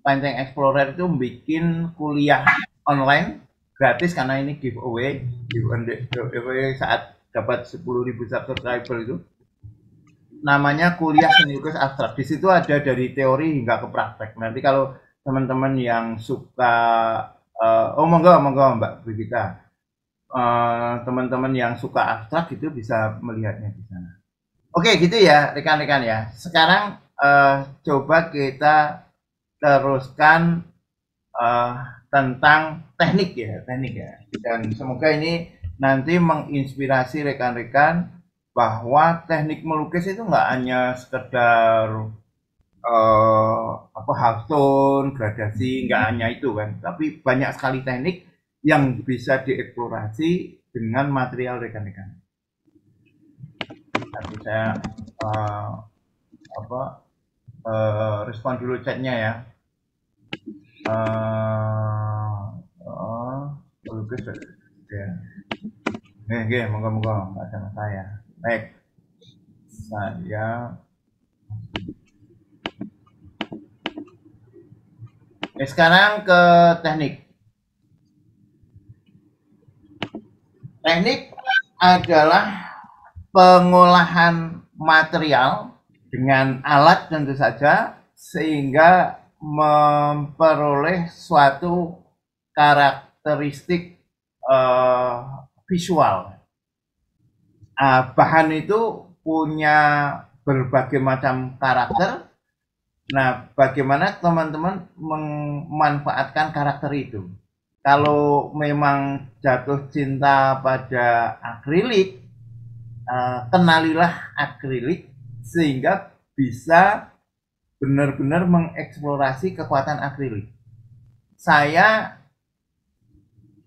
Panjang Explorer itu bikin kuliah online gratis karena ini giveaway giveaway saat dapat 10.000 subscriber itu namanya kuliah seni lukis abstrak. Di situ ada dari teori hingga ke praktek. Nanti kalau teman-teman yang suka uh, oh monggo monggo Mbak Brigita. Uh, teman-teman yang suka abstrak itu bisa melihatnya di sana. Oke, gitu ya rekan-rekan ya. Sekarang uh, coba kita teruskan uh, tentang teknik ya, teknik ya. Dan semoga ini nanti menginspirasi rekan-rekan bahwa teknik melukis itu nggak hanya sekedar uh, apa halftone, gradasi, hmm. nggak hanya itu kan, tapi banyak sekali teknik yang bisa dieksplorasi dengan material rekan-rekan. Tapi saya uh, apa uh, respon dulu chatnya ya. Uh, oh, melukis ya. Oke, oke, moga-moga nggak sama saya. Baik. Eh, saya Oke, eh, sekarang ke teknik. Teknik adalah pengolahan material dengan alat tentu saja sehingga memperoleh suatu karakteristik uh, visual uh, bahan itu punya berbagai macam karakter. Nah, bagaimana teman-teman memanfaatkan karakter itu? Kalau memang jatuh cinta pada akrilik, uh, kenalilah akrilik sehingga bisa benar-benar mengeksplorasi kekuatan akrilik. Saya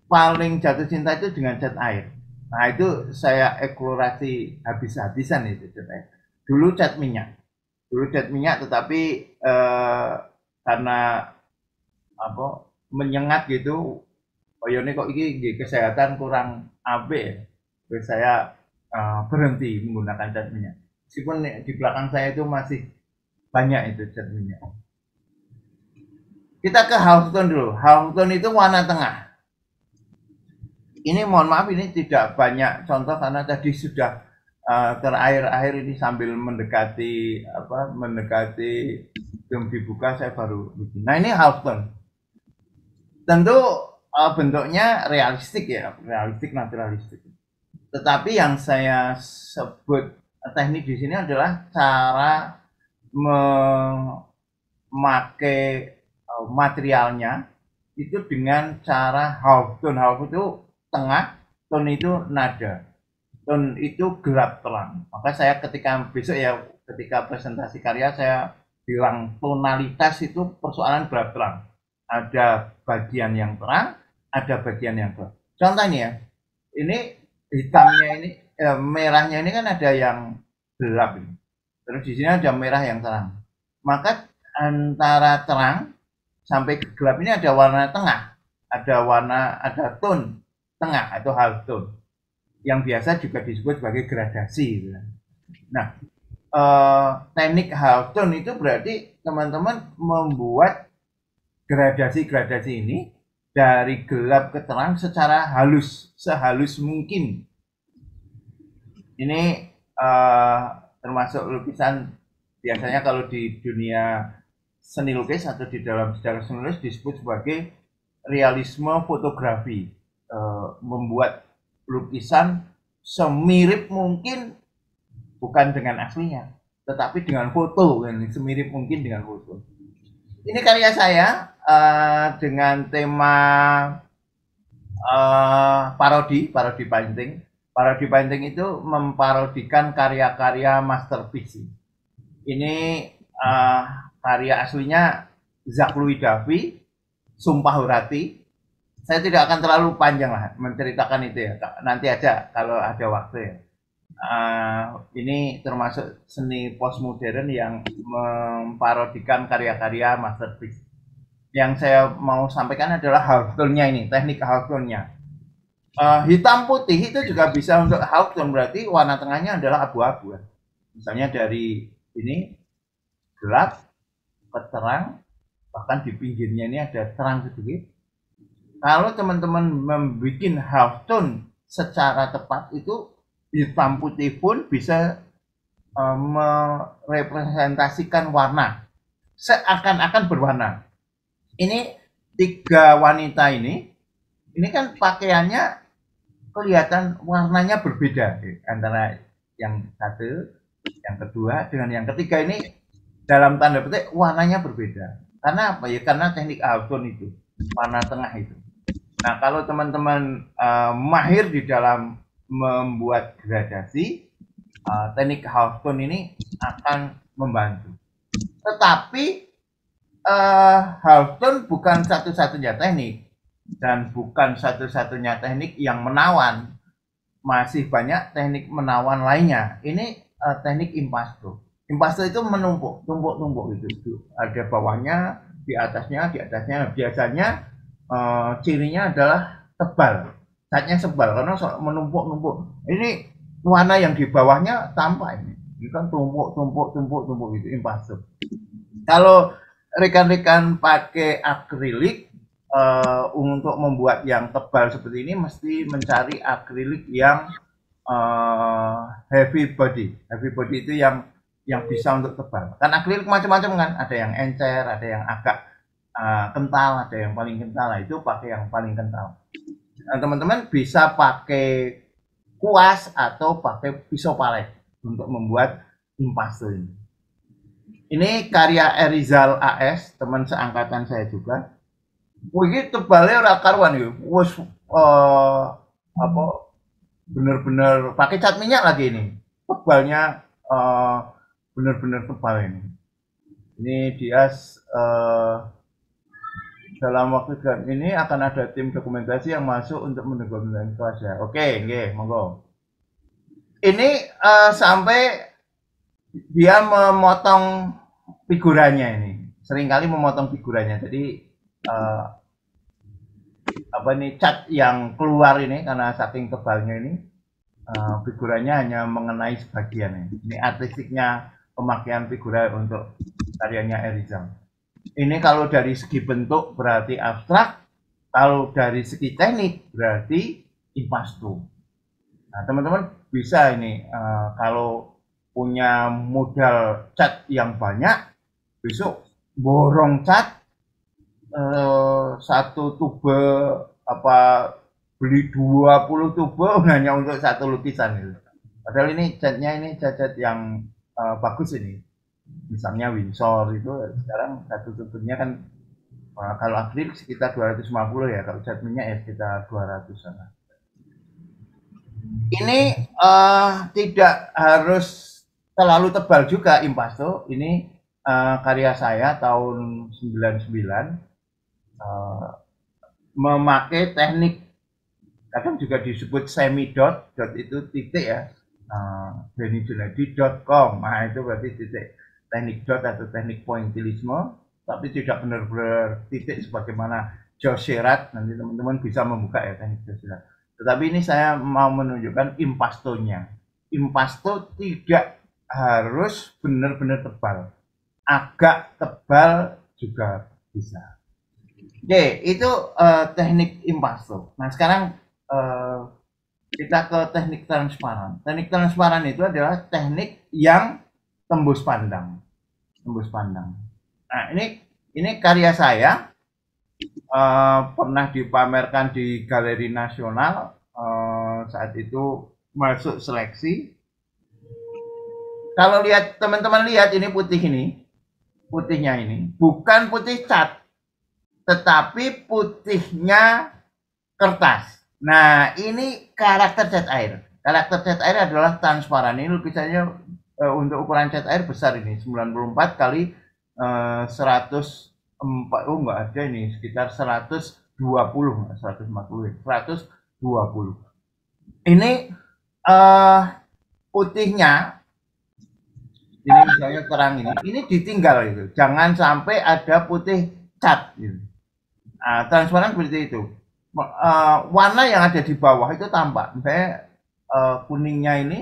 paling jatuh cinta itu dengan cat air. Nah itu saya eksplorasi habis-habisan itu ceritanya. Dulu cat minyak, dulu cat minyak tetapi eh, karena apa menyengat gitu, oh ini kok ini di kesehatan kurang AB, ya. terus saya eh, berhenti menggunakan cat minyak. Meskipun di belakang saya itu masih banyak itu cat minyak. Kita ke Houston dulu. Houston itu warna tengah ini mohon maaf ini tidak banyak contoh karena tadi sudah uh, terakhir-akhir ini sambil mendekati apa mendekati belum dibuka saya baru bikin. Nah ini halftone Tentu uh, bentuknya realistik ya, realistik naturalistik. Tetapi yang saya sebut teknik di sini adalah cara memakai eh, materialnya itu dengan cara tone halftone itu tengah, tone itu nada, tone itu gelap terang. Maka saya ketika besok ya ketika presentasi karya saya bilang tonalitas itu persoalan gelap terang. Ada bagian yang terang, ada bagian yang gelap. Contohnya, ini hitamnya ini, eh, merahnya ini kan ada yang gelap. Ini. Terus di sini ada merah yang terang. Maka antara terang sampai gelap ini ada warna tengah, ada warna, ada tone tengah atau tone yang biasa juga disebut sebagai gradasi. Gitu kan. Nah, eh, teknik tone itu berarti teman-teman membuat gradasi-gradasi ini dari gelap ke terang secara halus, sehalus mungkin. Ini eh, termasuk lukisan biasanya kalau di dunia seni lukis atau di dalam sejarah seni lukis disebut sebagai realisme fotografi Eh, membuat lukisan semirip mungkin bukan dengan aslinya, tetapi dengan foto kan semirip mungkin dengan foto. Ini karya saya uh, dengan tema uh, parodi, parodi painting. Parodi painting itu memparodikan karya-karya masterpiece. Ini uh, karya aslinya Zakluidavi Davi, Sumpah Hurati, saya tidak akan terlalu panjang lah menceritakan itu ya. Nanti aja kalau ada waktu ya. Uh, ini termasuk seni postmodern yang memparodikan karya-karya masterpiece. Yang saya mau sampaikan adalah halftone ini, teknik halftone Uh, hitam putih itu juga bisa untuk halftone berarti warna tengahnya adalah abu-abu. Ya. Misalnya dari ini gelap ke terang, bahkan di pinggirnya ini ada terang sedikit, kalau teman-teman membuat half tone secara tepat itu hitam putih pun bisa uh, merepresentasikan warna seakan-akan berwarna ini tiga wanita ini ini kan pakaiannya kelihatan warnanya berbeda antara yang satu yang kedua dengan yang ketiga ini dalam tanda petik warnanya berbeda karena apa ya karena teknik half itu warna tengah itu Nah, kalau teman-teman uh, mahir di dalam membuat gradasi, uh, teknik tone ini akan membantu. Tetapi uh, eh, tone bukan satu-satunya teknik dan bukan satu-satunya teknik yang menawan. Masih banyak teknik menawan lainnya. Ini uh, teknik impasto. Impasto itu menumpuk, tumpuk-tumpuk gitu. Ada bawahnya, di atasnya, di atasnya. Biasanya uh, cirinya adalah tebal catnya sebal karena menumpuk-numpuk ini warna yang di bawahnya tampak ini ini kan tumpuk tumpuk tumpuk tumpuk itu impasif kalau rekan-rekan pakai akrilik uh, untuk membuat yang tebal seperti ini mesti mencari akrilik yang uh, heavy body heavy body itu yang yang bisa untuk tebal kan akrilik macam-macam kan ada yang encer ada yang agak Eh, kental ada yang paling kental nah, itu pakai yang paling kental nah, teman-teman bisa pakai kuas atau pakai pisau palet untuk membuat impasto ini ini karya Erizal AS teman seangkatan saya juga Wih, tebalnya ora karuan ya. Wes uh, eh, apa bener-bener pakai cat minyak lagi ini. Tebalnya uh, bener-bener tebal ini. Ini dia uh, dalam waktu dekat ini akan ada tim dokumentasi yang masuk untuk mendokumentasi ya. Oke, okay, monggo. Ini uh, sampai dia memotong figurannya ini. Seringkali memotong figurannya. Jadi uh, apa ini cat yang keluar ini karena saking tebalnya ini uh, eh, figurannya hanya mengenai sebagian ini. Ini artistiknya pemakaian figura untuk karyanya Erizam. Ini kalau dari segi bentuk berarti abstrak, kalau dari segi teknik berarti impastu. Nah, teman-teman bisa ini uh, kalau punya modal cat yang banyak, besok borong cat uh, satu tube apa beli 20 tube hanya untuk satu lukisan itu. Padahal ini catnya ini cat-cat yang uh, bagus ini misalnya Windsor itu sekarang satu tutupnya kan eh, kalau akrilik sekitar 250 ya kalau cat minyak ya sekitar 200 sana. Ini uh, tidak harus terlalu tebal juga impasto. Ini uh, karya saya tahun 99 uh, memakai teknik kadang juga disebut semi dot dot itu titik ya uh, com. nah itu berarti titik teknik dot atau teknik pointilisme, tapi tidak benar-benar titik sebagaimana josirat. Nanti teman-teman bisa membuka ya teknik josirat. Tetapi ini saya mau menunjukkan impastonya. Impasto tidak harus benar-benar tebal. Agak tebal juga bisa. Oke, itu uh, teknik impasto. Nah, sekarang uh, kita ke teknik transparan. Teknik transparan itu adalah teknik yang tembus pandang tembus pandang nah ini ini karya saya uh, pernah dipamerkan di galeri nasional uh, saat itu masuk seleksi kalau lihat teman-teman lihat ini putih ini putihnya ini bukan putih cat tetapi putihnya kertas nah ini karakter cat air karakter cat air adalah transparan ini lukisannya uh, untuk ukuran cat air besar ini 94 kali uh, eh, 104 oh enggak ada ini sekitar 120 150 120 ini uh, putihnya ini misalnya terang ini ini ditinggal itu jangan sampai ada putih cat gitu. nah, transparan seperti itu uh, warna yang ada di bawah itu tampak misalnya uh, kuningnya ini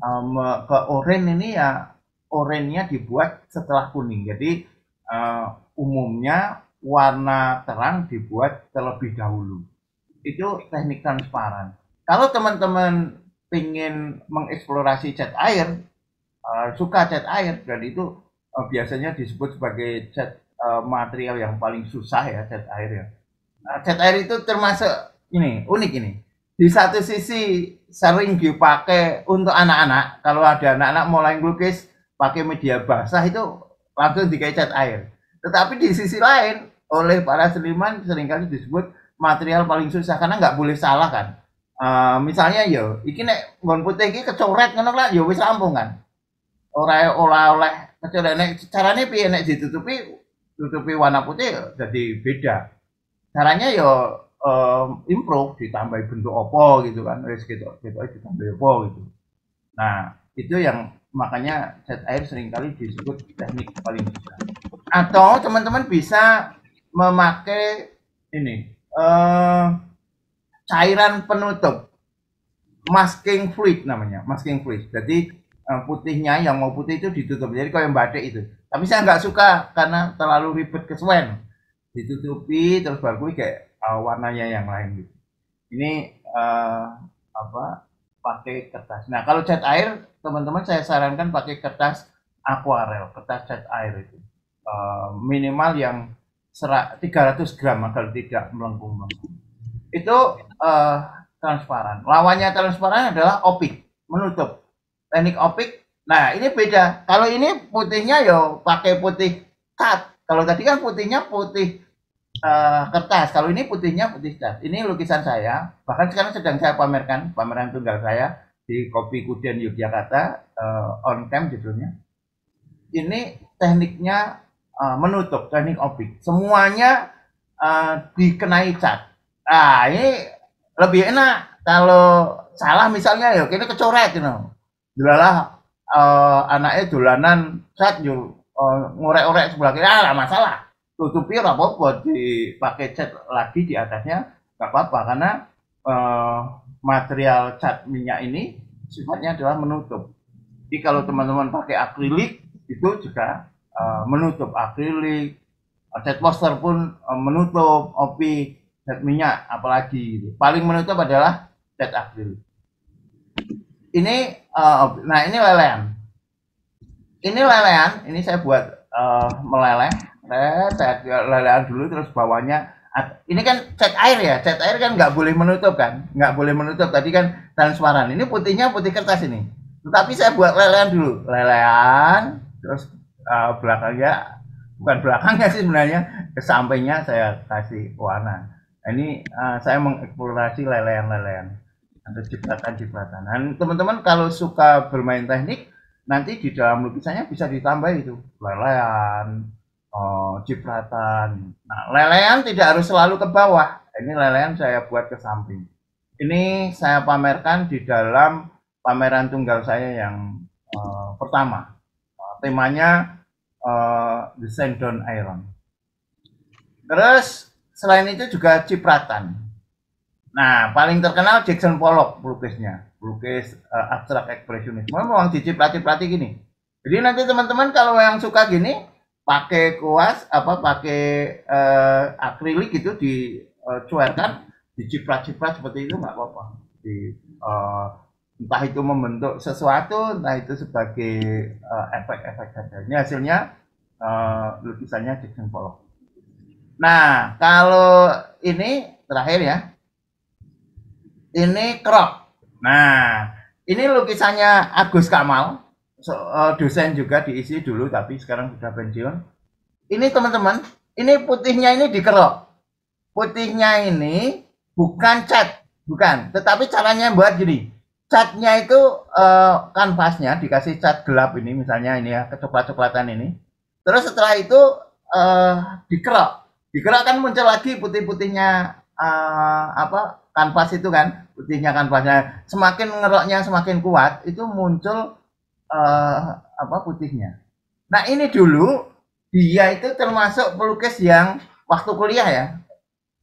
um, ke oranye ini ya oranye dibuat setelah kuning. Jadi uh, umumnya warna terang dibuat terlebih dahulu. Itu teknik transparan. Kalau teman-teman ingin mengeksplorasi cat air, uh, suka cat air dan itu uh, biasanya disebut sebagai cat uh, material yang paling susah ya cat air ya. Uh, cat air itu termasuk ini unik ini di satu sisi sering dipakai untuk anak-anak kalau ada anak-anak mulai lukis pakai media basah itu langsung dikait cat air tetapi di sisi lain oleh para seniman seringkali disebut material paling susah karena nggak boleh salah kan uh, misalnya yo ya, iki nek bon putih iki kecoret ngono lah yo ya wis rampung kan ora oleh oleh kecoret nek carane piye nek ditutupi tutupi warna putih ya jadi beda caranya yo um, improve ditambah bentuk opo gitu kan wis gitu gitu ditambah opo gitu nah itu yang makanya set air seringkali disebut teknik paling susah atau teman-teman bisa memakai ini uh, cairan penutup masking fluid namanya masking fluid jadi uh, putihnya yang mau putih itu ditutup jadi kalau yang batik itu tapi saya nggak suka karena terlalu ribet kesuwen ditutupi terus baru kayak uh, warnanya yang lain gitu. Ini uh, apa pakai kertas. Nah kalau cat air teman-teman saya sarankan pakai kertas akuarel, kertas cat air itu uh, minimal yang serak 300 gram agar tidak melengkung melengkung. Itu uh, transparan. Lawannya transparan adalah opik, menutup. Teknik opik. Nah ini beda. Kalau ini putihnya yo ya, pakai putih cat. Kalau tadi kan putihnya putih uh, kertas. Kalau ini putihnya putih cat. Ini lukisan saya. Bahkan sekarang sedang saya pamerkan, pameran tunggal saya di Kopi Kudian Yogyakarta uh, on cam judulnya. Ini tekniknya uh, menutup, teknik opik. Semuanya uh, dikenai cat. Ah, ini lebih enak kalau salah misalnya ya ini kecoret you know. uh, anaknya dolanan cat jual uh, ngorek ngorek sebelah kiri ah, masalah tutupi buat dipakai cat lagi di atasnya nggak apa-apa karena eh, material cat minyak ini sifatnya adalah menutup. Jadi kalau teman-teman pakai akrilik itu juga eh, menutup akrilik, cat poster pun eh, menutup opi cat minyak apalagi gitu. paling menutup adalah cat akrilik. Ini eh, nah ini lelehan Ini lelehan ini saya buat eh, meleleh tet ya, lelean dulu terus bawahnya ini kan cat air ya cat air kan nggak boleh menutup kan nggak boleh menutup tadi kan transparan ini putihnya putih kertas ini tetapi saya buat lelean dulu lelean terus uh, belakangnya bukan belakangnya sih sebenarnya sampingnya saya kasih warna ini uh, saya mengeksplorasi lelean-lelean atau cipratan-cipratan dan teman-teman kalau suka bermain teknik nanti di dalam lukisannya bisa ditambah itu lelean oh, cipratan. Nah, lelean tidak harus selalu ke bawah. Ini lelean saya buat ke samping. Ini saya pamerkan di dalam pameran tunggal saya yang uh, pertama. Uh, temanya uh, eh, desain down iron. Terus selain itu juga cipratan. Nah, paling terkenal Jackson Pollock pelukisnya, pelukis uh, abstrak ekspresionisme memang diciprat-ciprati gini. Jadi nanti teman-teman kalau yang suka gini, pakai kuas apa pakai uh, akrilik itu dicuarkan eh, uh, diciprat-ciprat seperti itu nggak apa-apa di uh, entah itu membentuk sesuatu entah itu sebagai uh, efek-efek saja ini hasilnya uh, lukisannya Jackson Pollock nah kalau ini terakhir ya ini crop nah ini lukisannya Agus Kamal so, uh, dosen juga diisi dulu tapi sekarang sudah pensiun. Ini teman-teman, ini putihnya ini dikerok. Putihnya ini bukan cat, bukan, tetapi caranya buat gini. Catnya itu uh, kanvasnya dikasih cat gelap ini misalnya ini ya, kecoklat-coklatan ini. Terus setelah itu uh, dikerok. Dikerok kan muncul lagi putih-putihnya uh, apa? kanvas itu kan, putihnya kanvasnya. Semakin ngeroknya semakin kuat, itu muncul uh, apa putihnya. Nah ini dulu dia itu termasuk pelukis yang waktu kuliah ya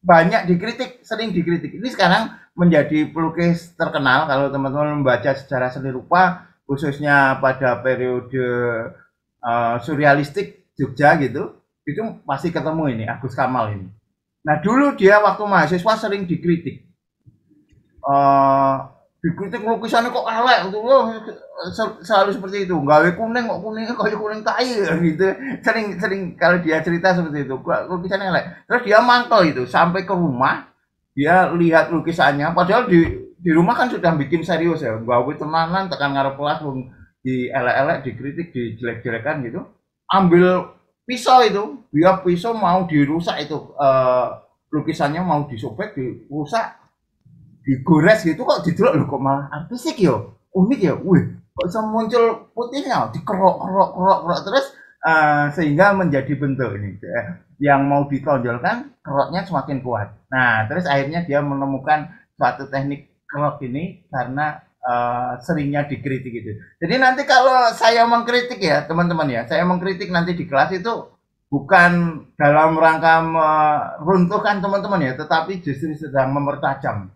banyak dikritik, sering dikritik. Ini sekarang menjadi pelukis terkenal kalau teman-teman membaca secara seni rupa khususnya pada periode uh, surrealistik Jogja gitu, itu masih ketemu ini Agus Kamal ini. Nah dulu dia waktu mahasiswa sering dikritik. Uh, dikritik lukisannya kok elek tuh gitu loh selalu seperti itu gawe kuning kok kuningnya kok kuning tai gitu sering sering kalau dia cerita seperti itu kok lukisannya elek terus dia mantel itu sampai ke rumah dia lihat lukisannya padahal di di rumah kan sudah bikin serius ya gawe tenanan tekan ngarep kelas di elek-elek dikritik dijelek-jelekan gitu ambil pisau itu dia pisau mau dirusak itu uh, lukisannya mau disobek dirusak digores gitu kok didelok lho kok malah artis yo unik ya wih kok bisa muncul putihnya dikerok kerok kerok kerok terus uh, sehingga menjadi bentuk ini ya. yang mau ditonjolkan keroknya semakin kuat nah terus akhirnya dia menemukan suatu teknik kerok ini karena uh, seringnya dikritik itu. jadi nanti kalau saya mengkritik ya teman-teman ya saya mengkritik nanti di kelas itu bukan dalam rangka meruntuhkan teman-teman ya tetapi justru sedang mempertajam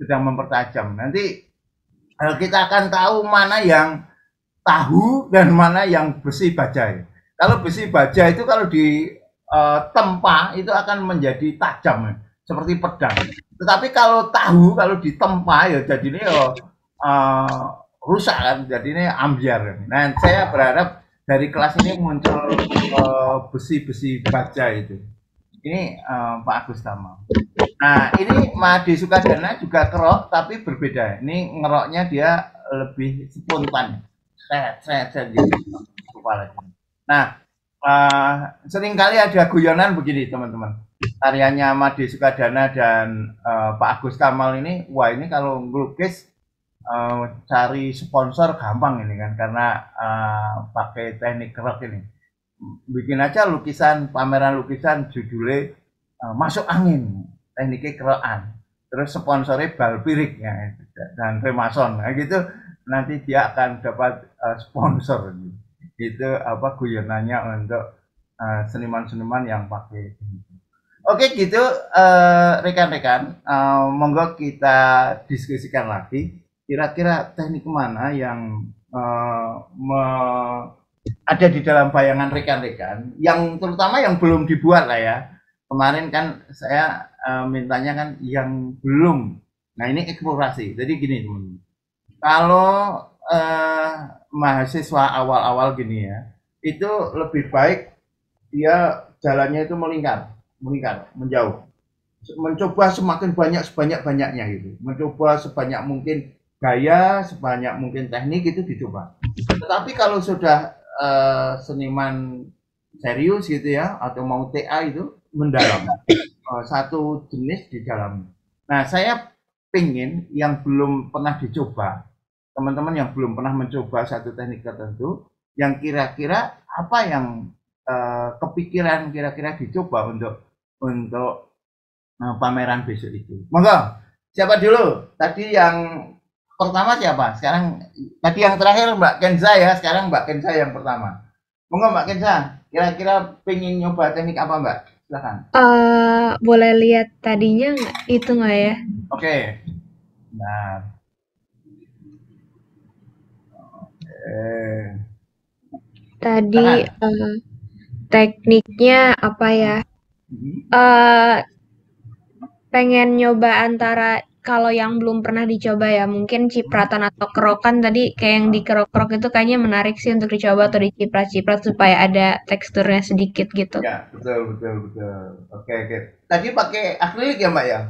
sedang mempertajam. Nanti eh, kita akan tahu mana yang tahu dan mana yang besi bajai. Kalau besi baja itu kalau di eh, tempa itu akan menjadi tajam seperti pedang. Tetapi kalau tahu kalau ditempa ya jadinya ya eh, rusak kan, ini ambiar. Nah, saya berharap dari kelas ini muncul besi-besi uh, besi itu ini uh, Pak Agus Tama. Nah, ini Made Sukadana juga kerok tapi berbeda. Ini ngeroknya dia lebih spontan. Gitu. Nah, uh, seringkali ada guyonan begini, teman-teman. Karyanya Made Sukadana dan uh, Pak Agus Kamal ini, wah ini kalau ngelukis uh, cari sponsor gampang ini kan karena uh, pakai teknik kerok ini bikin aja lukisan pameran lukisan judulnya uh, masuk angin tekniknya keroan terus sponsornya balpirik ya dan remason nah, gitu nanti dia akan dapat uh, sponsor itu apa guyonannya untuk eh, seniman-seniman uh, yang pakai Oke gitu rekan-rekan, uh, uh, monggo kita diskusikan lagi kira-kira teknik mana yang uh, me ada di dalam bayangan rekan-rekan yang terutama yang belum dibuat lah ya kemarin kan saya e, mintanya kan yang belum nah ini eksplorasi jadi gini teman kalau e, mahasiswa awal-awal gini ya itu lebih baik dia jalannya itu melingkar melingkar menjauh mencoba semakin banyak sebanyak banyaknya gitu mencoba sebanyak mungkin gaya sebanyak mungkin teknik itu dicoba tetapi kalau sudah Eh, seniman serius gitu ya atau mau TA itu mendalam eh, satu jenis di dalam. Nah saya pingin yang belum pernah dicoba teman-teman yang belum pernah mencoba satu teknik tertentu yang kira-kira apa yang uh, kepikiran kira-kira dicoba untuk untuk uh, pameran besok itu. Monggo siapa dulu tadi yang pertama siapa? Sekarang tadi yang terakhir Mbak Kenza ya, sekarang Mbak Kenza yang pertama. Monggo Mbak Kenza, kira-kira pengen nyoba teknik apa Mbak? Silakan. Uh, boleh lihat tadinya itu nggak ya? Oke. Okay. Nah. Eh. Tadi tekniknya apa ya? Uh, pengen nyoba antara kalau yang belum pernah dicoba ya mungkin cipratan atau kerokan tadi kayak yang dikerok kerok itu kayaknya menarik sih untuk dicoba atau diciprat-ciprat supaya ada teksturnya sedikit gitu. Ya, betul betul betul. Oke okay, oke. Okay. Tadi pakai akrilik ya Mbak ya?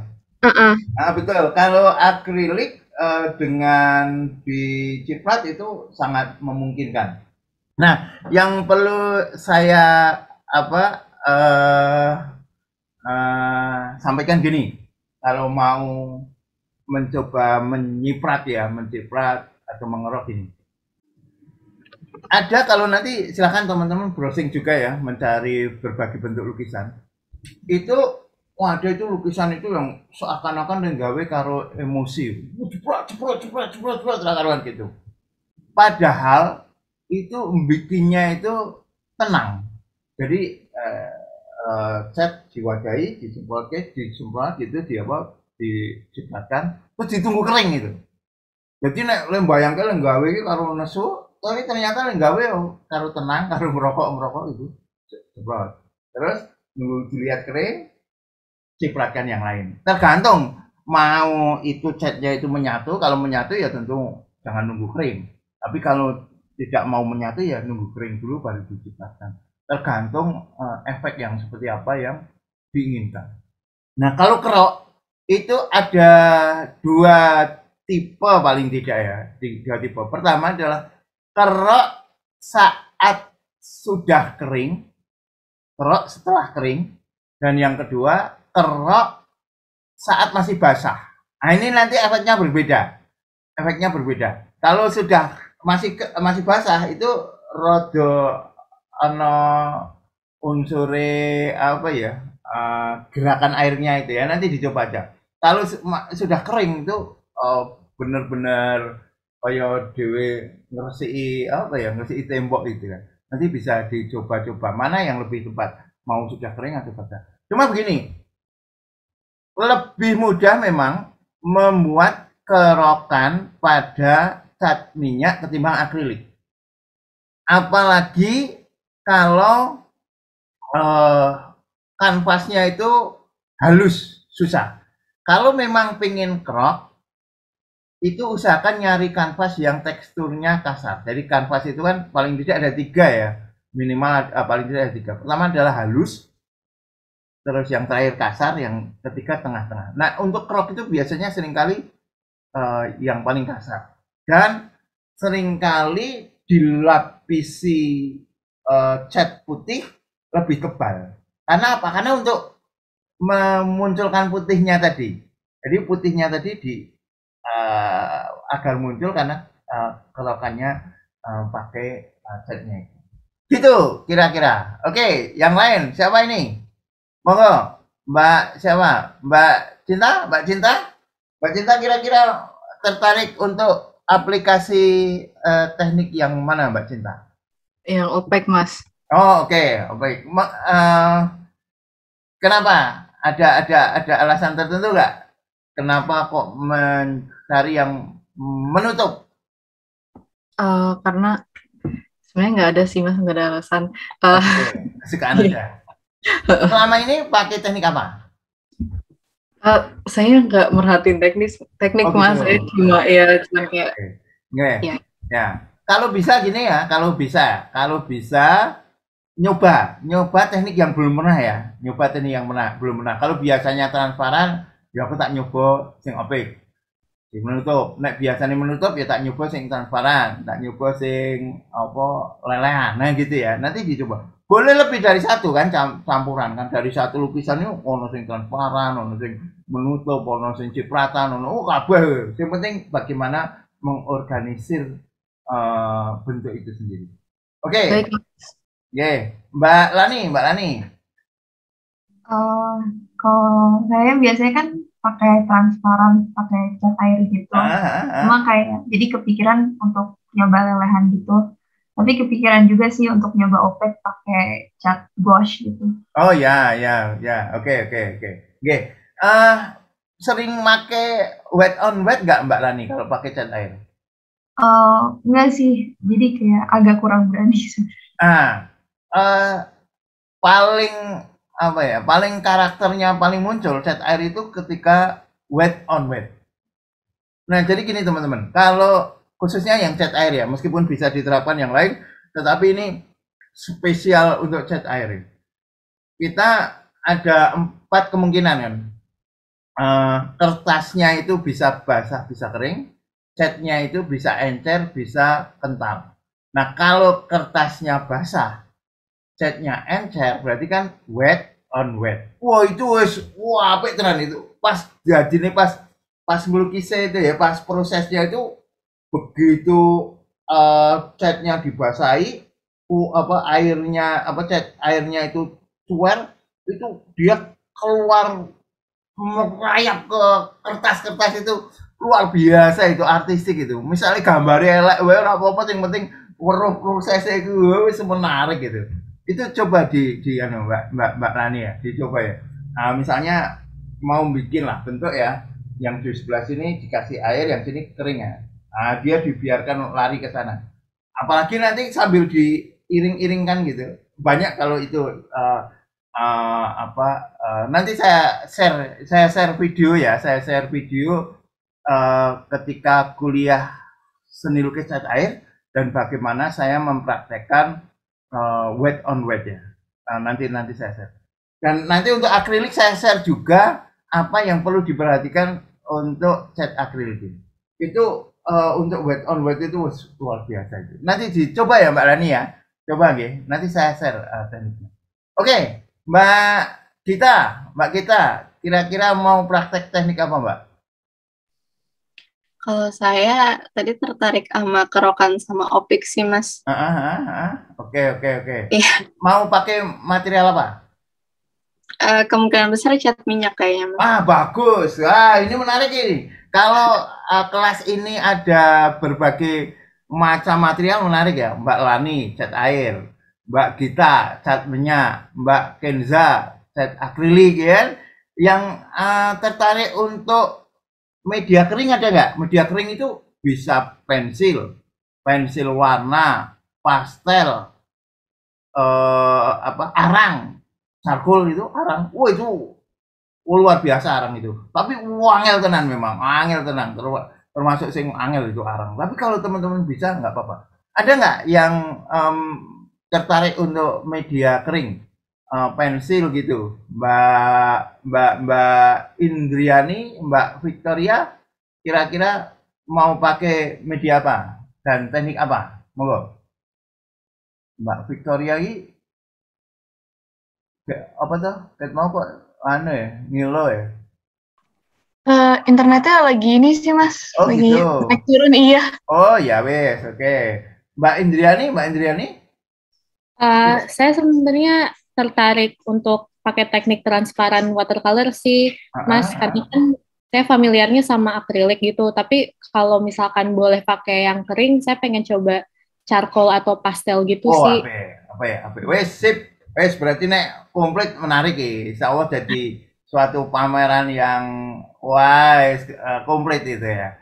Uh-uh. Nah, betul. Kalau akrilik uh, dengan diciprat itu sangat memungkinkan. Nah, yang perlu saya apa uh, uh, sampaikan gini, kalau mau mencoba menyiprat ya, menciprat atau mengerok ini. Ada kalau nanti silahkan teman-teman browsing juga ya, mencari berbagai bentuk lukisan. Itu ada itu lukisan itu yang seakan-akan digawe karo emosi. Ciprat, ciprat, ciprat, ciprat, ciprat, karuan gitu. Padahal itu bikinnya itu tenang. Jadi eh, eh, cat diwajahi, disemprot, disemprot, gitu, di apa, dijebatkan terus ditunggu kering gitu jadi nek lu bayang kalian gawe iki karo nesu tapi ternyata lu gawe karo tenang karo merokok merokok itu ceplok terus nunggu dilihat kering cipratkan yang lain tergantung mau itu catnya itu menyatu kalau menyatu ya tentu jangan nunggu kering tapi kalau tidak mau menyatu ya nunggu kering dulu baru diciptakan tergantung eh, efek yang seperti apa yang diinginkan nah kalau kerok itu ada dua tipe paling tidak ya tiga tipe pertama adalah kerok saat sudah kering kerok setelah kering dan yang kedua kerok saat masih basah nah ini nanti efeknya berbeda efeknya berbeda kalau sudah masih masih basah itu rodo ano unsure apa ya eh, gerakan airnya itu ya nanti dicoba aja kalau sudah kering itu oh, benar-benar kaya dewe ngresiki apa ya ngresiki tembok gitu kan nanti bisa dicoba-coba mana yang lebih tepat mau sudah kering atau tidak cuma begini lebih mudah memang membuat kerokan pada cat minyak ketimbang akrilik apalagi kalau eh, kanvasnya itu halus susah kalau memang pengen crop, itu usahakan nyari kanvas yang teksturnya kasar. Jadi kanvas itu kan paling tidak ada tiga ya, minimal uh, paling tidak ada tiga. Pertama adalah halus, terus yang terakhir kasar, yang ketiga tengah-tengah. Nah untuk crop itu biasanya seringkali uh, yang paling kasar dan seringkali dilapisi uh, cat putih lebih tebal. Karena apa? Karena untuk memunculkan putihnya tadi. Jadi putihnya tadi di uh, agar muncul karena uh, kelokannya uh, pakai uh, Gitu kira-kira. Oke, yang lain siapa ini? Monggo, Mbak siapa? Mbak Cinta? Mbak Cinta? Mbak Cinta kira-kira tertarik untuk aplikasi uh, teknik yang mana Mbak Cinta? Yang opek, Mas. Oh oke, okay. opek. uh, kenapa? ada ada ada alasan tertentu nggak kenapa kok mencari yang menutup uh, karena sebenarnya nggak ada sih mas nggak ada alasan uh, suka selama ini pakai teknik apa uh, saya nggak merhatiin teknis teknik oh, mas gitu. saya cuma ya cuma kayak okay. okay. ya. ya kalau bisa gini ya kalau bisa kalau bisa nyoba nyoba teknik yang belum pernah ya nyoba teknik yang pernah belum pernah kalau biasanya transparan ya aku tak nyoba sing opik sing menutup nek biasanya menutup ya tak nyoba sing transparan tak nyoba sing apa lelehan nah gitu ya nanti dicoba boleh lebih dari satu kan campuran kan dari satu lukisan itu ono sing transparan ono sing menutup ono sing cipratan ono oh kabeh yang penting bagaimana mengorganisir uh, bentuk itu sendiri oke okay. Yeah. Mbak Lani, Mbak Lani. Uh, kalau saya biasanya kan pakai transparan, pakai cat air gitu. Ah, ah, ah. kayak jadi kepikiran untuk nyoba lelehan gitu. Tapi kepikiran juga sih untuk nyoba opek pakai cat gouache gitu. Oh ya, ya, ya. Oke, oke, oke. Oke. Ah, sering make wet on wet gak Mbak Lani kalau pakai cat air? Uh, eh, enggak sih. Jadi kayak agak kurang berani. Ah, Eh, paling apa ya paling karakternya paling muncul set air itu ketika wet on wet nah jadi gini teman-teman kalau khususnya yang cat air ya meskipun bisa diterapkan yang lain tetapi ini spesial untuk cat air kita ada empat kemungkinan kan e, kertasnya itu bisa basah bisa kering catnya itu bisa encer bisa kental nah kalau kertasnya basah n encer berarti kan wet on wet. Wah itu wes wah apa itu tenan itu pas jadi nih pas pas melukisnya itu ya pas prosesnya itu begitu uh, eh, catnya dibasahi uh, apa airnya apa cat airnya itu cuer itu dia keluar merayap ke kertas-kertas itu luar biasa itu artistik itu misalnya gambarnya elek wae apa-apa yang penting weruh prosesnya itu wis menarik gitu itu coba di di anu mbak mbak mbak Rani ya dicoba ya nah, misalnya mau bikin lah bentuk ya yang di sebelah sini dikasih air yang sini kering ya nah, dia dibiarkan lari ke sana apalagi nanti sambil diiring-iringkan gitu banyak kalau itu uh, uh, apa uh, nanti saya share saya share video ya saya share video uh, ketika kuliah seni lukis cat air dan bagaimana saya mempraktekkan uh, wet on ya. Nah, nanti nanti saya share. Dan nanti untuk akrilik saya share juga apa yang perlu diperhatikan untuk cat akrilik ini. Itu uh, untuk wet on wet itu luar biasa itu. Nanti dicoba ya Mbak Lani ya. Coba nggih. Nanti saya share uh, tekniknya. Oke, okay, Mbak kita, Mbak kita kira-kira mau praktek teknik apa Mbak? Kalau saya tadi tertarik sama kerokan sama opik sih mas. Ah, ah, ah, oke oke oke. Iya. Mau pakai material apa? Uh, kemungkinan besar cat minyak kayaknya. Mas. Ah bagus. Wah ini menarik ini. Kalau uh, kelas ini ada berbagai macam material menarik ya. Mbak Lani cat air, Mbak Gita cat minyak, Mbak Kenza cat akrilik ya. Kan? Yang uh, tertarik untuk media kering ada nggak? Media kering itu bisa pensil, pensil warna, pastel, eh, apa arang, charcoal itu arang. Wah itu oh, luar biasa arang itu. Tapi angel tenan memang, angel tenan termasuk sing angel itu arang. Tapi kalau teman-teman bisa nggak apa-apa. Ada nggak yang um, tertarik untuk media kering? uh, pensil gitu. Mbak Mbak Mbak Indriani, Mbak Victoria kira-kira mau pakai media apa dan teknik apa? Monggo. Mbak Victoria ini apa tuh? Ket mau kok aneh ya, ngilo ya. Uh, internetnya lagi ini sih mas, oh, lagi gitu. naik turun iya. Oh ya wes, oke. Okay. Mbak Indriani, Mbak Indriani? Uh, saya sebenarnya tertarik untuk pakai teknik transparan watercolor sih, ah. Mas. Karena kan saya familiarnya sama akrilik gitu, tapi kalau misalkan boleh pakai yang kering, saya pengen coba charcoal atau pastel gitu oh, sih. Oh, Apa ya? Apa ya? Wes sip. Wes berarti nek komplit menarik ya. Insya Allah jadi ah. suatu pameran yang wah eh, komplit itu ya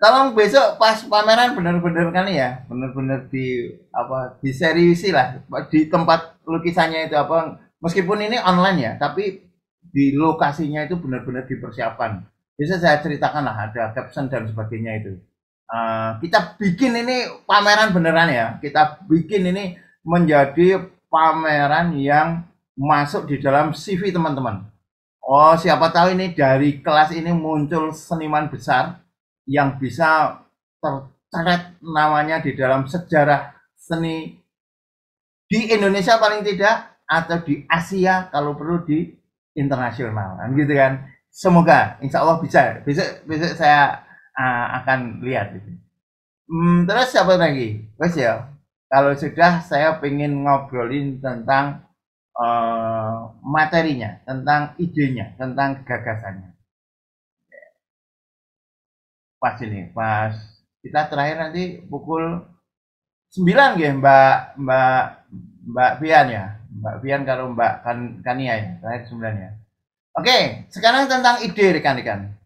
tolong besok pas pameran benar-benar kan ya benar-benar di apa di seriusi lah di tempat lukisannya itu apa meskipun ini online ya tapi di lokasinya itu benar-benar dipersiapkan bisa saya ceritakan lah ada caption dan sebagainya itu uh, kita bikin ini pameran beneran ya kita bikin ini menjadi pameran yang masuk di dalam CV teman-teman oh siapa tahu ini dari kelas ini muncul seniman besar yang bisa tercatat namanya di dalam sejarah seni di Indonesia paling tidak atau di Asia kalau perlu di internasional kan gitu kan semoga insya Allah bisa besok besok saya uh, akan lihat gitu. hmm, terus siapa lagi wes ya kalau sudah saya pengen ngobrolin tentang uh, materinya tentang idenya tentang gagasannya pas ini pas kita terakhir nanti pukul 9 ya Mbak Mbak Mbak Vian ya Mbak Vian kalau Mbak kan Kania ya terakhir 9 ya Oke sekarang tentang ide rekan-rekan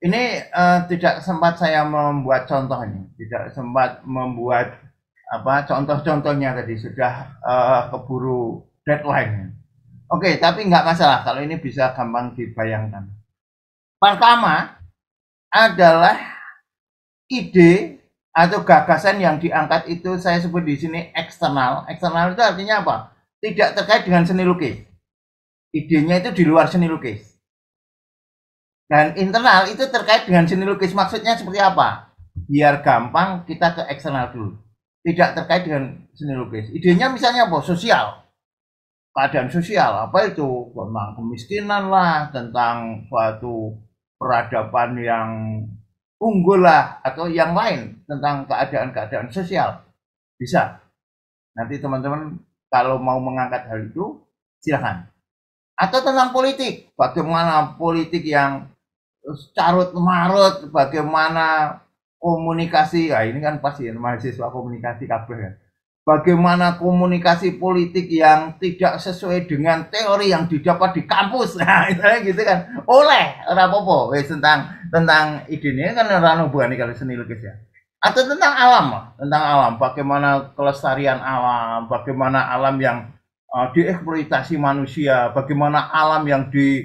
ini uh, tidak sempat saya membuat contohnya, tidak sempat membuat apa contoh-contohnya tadi sudah uh, keburu deadline Oke tapi nggak masalah kalau ini bisa gampang dibayangkan pertama adalah ide atau gagasan yang diangkat itu saya sebut di sini eksternal. Eksternal itu artinya apa? Tidak terkait dengan seni lukis. Idenya itu di luar seni lukis. Dan internal itu terkait dengan seni lukis. Maksudnya seperti apa? Biar gampang kita ke eksternal dulu. Tidak terkait dengan seni lukis. Idenya misalnya apa? Sosial keadaan sosial apa itu tentang kemiskinan lah tentang suatu peradaban yang unggul lah atau yang lain tentang keadaan-keadaan sosial. Bisa. Nanti teman-teman kalau mau mengangkat hal itu silahkan. Atau tentang politik, bagaimana politik yang carut marut, bagaimana komunikasi. Ya ini kan pasti mahasiswa komunikasi kabel ya. Kan bagaimana komunikasi politik yang tidak sesuai dengan teori yang didapat di kampus nah misalnya gitu kan oleh orang wes tentang tentang ide ini kan orang nih kalau seni lukis ya atau tentang alam tentang alam bagaimana kelestarian alam bagaimana alam yang uh, dieksploitasi manusia bagaimana alam yang di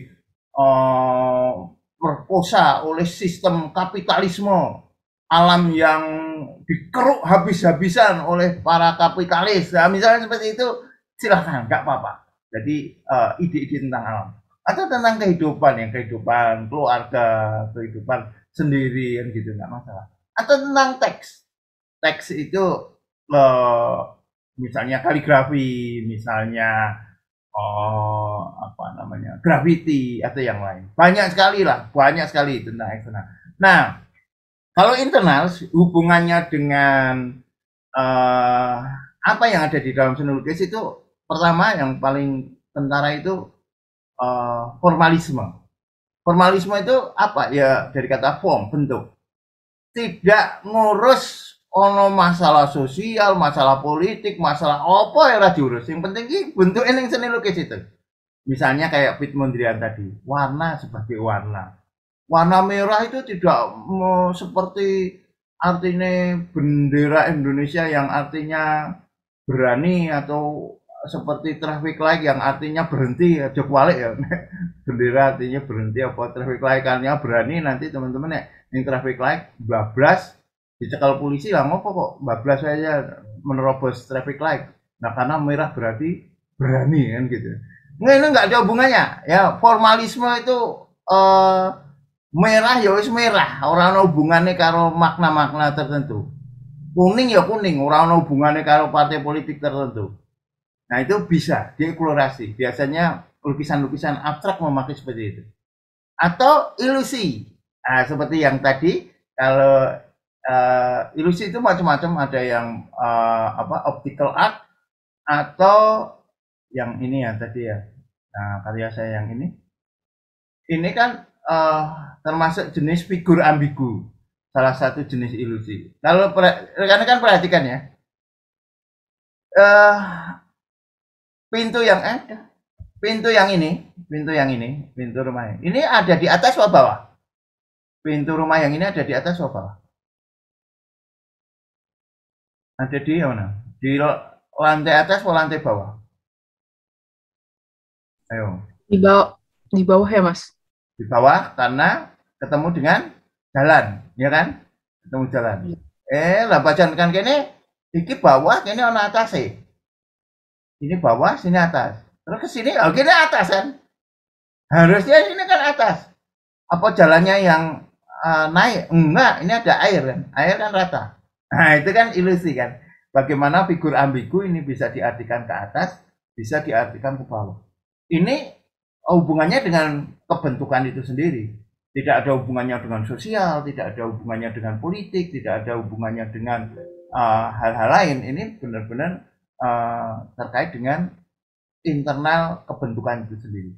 uh, perkosa oleh sistem kapitalisme alam yang dikeruk habis-habisan oleh para kapitalis. Nah, misalnya seperti itu, silahkan, nggak apa-apa. Jadi ide eh, ide-ide tentang alam atau tentang kehidupan yang kehidupan keluarga, kehidupan sendiri yang gitu nggak masalah. Atau tentang teks, teks itu uh, misalnya kaligrafi, misalnya oh apa namanya graffiti atau yang lain banyak sekali lah banyak sekali tentang eksternal nah kalau internal hubungannya dengan uh, apa yang ada di dalam seni lukis itu pertama yang paling tentara itu uh, formalisme. Formalisme itu apa? Ya dari kata form, bentuk. Tidak ngurus ono masalah sosial, masalah politik, masalah apa ya lah diurus. Yang penting ini bentuk ini seni lukis itu. Misalnya kayak Pit Mondrian tadi, warna sebagai warna warna merah itu tidak seperti artinya bendera Indonesia yang artinya berani atau seperti traffic light yang artinya berhenti ya balik ya bendera artinya berhenti apa traffic light artinya berani nanti teman-teman ya ini traffic light bablas dicekal polisi lah ngopo kok bablas saja menerobos traffic light nah karena merah berarti berani kan gitu nggak ini nggak ada hubungannya ya formalisme itu eh, merah ya wis merah ora ana hubungane karo makna-makna tertentu kuning ya kuning ora ana hubungane karo partai politik tertentu nah itu bisa dieksplorasi biasanya lukisan-lukisan abstrak memakai seperti itu atau ilusi nah, seperti yang tadi kalau uh, ilusi itu macam-macam ada yang uh, apa optical art atau yang ini ya tadi ya nah karya saya yang ini ini kan uh, termasuk jenis figur ambigu, salah satu jenis ilusi. Lalu rekan-rekan perhatikan ya, uh, pintu yang ada, eh, pintu yang ini, pintu yang ini, pintu rumah ini, ini ada di atas atau bawah? Pintu rumah yang ini ada di atas atau bawah? Ada di mana? Di lantai atas atau lantai bawah? Ayo. Di bawah, di bawah ya mas di bawah karena ketemu dengan jalan, ya kan? Ketemu jalan. Iya. Eh, lah bacaan kan kene iki bawah kene ana atas e. Ini bawah, sini atas. Terus ke sini, oh kene atas kan. Harusnya ini kan atas. Apa jalannya yang uh, naik? Enggak, ini ada air kan. Air kan rata. Nah, itu kan ilusi kan. Bagaimana figur ambigu ini bisa diartikan ke atas, bisa diartikan ke bawah. Ini Oh, hubungannya dengan kebentukan itu sendiri. Tidak ada hubungannya dengan sosial, tidak ada hubungannya dengan politik, tidak ada hubungannya dengan eh, hal-hal uh, lain. Ini benar-benar uh, terkait dengan internal kebentukan itu sendiri.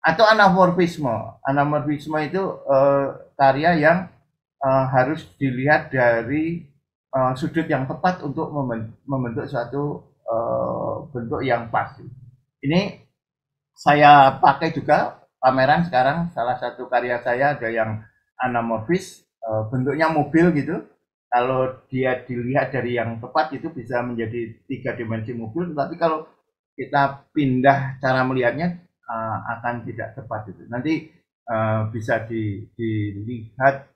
Atau anamorfisme. Anamorfisme itu uh, karya yang uh, harus dilihat dari uh, sudut yang tepat untuk membentuk, membentuk suatu uh, bentuk yang pasti. Ini saya pakai juga pameran sekarang salah satu karya saya ada yang anamorfis eh, bentuknya mobil gitu kalau dia dilihat dari yang tepat itu bisa menjadi tiga dimensi mobil tapi kalau kita pindah cara melihatnya eh, akan tidak tepat itu nanti eh, bisa dilihat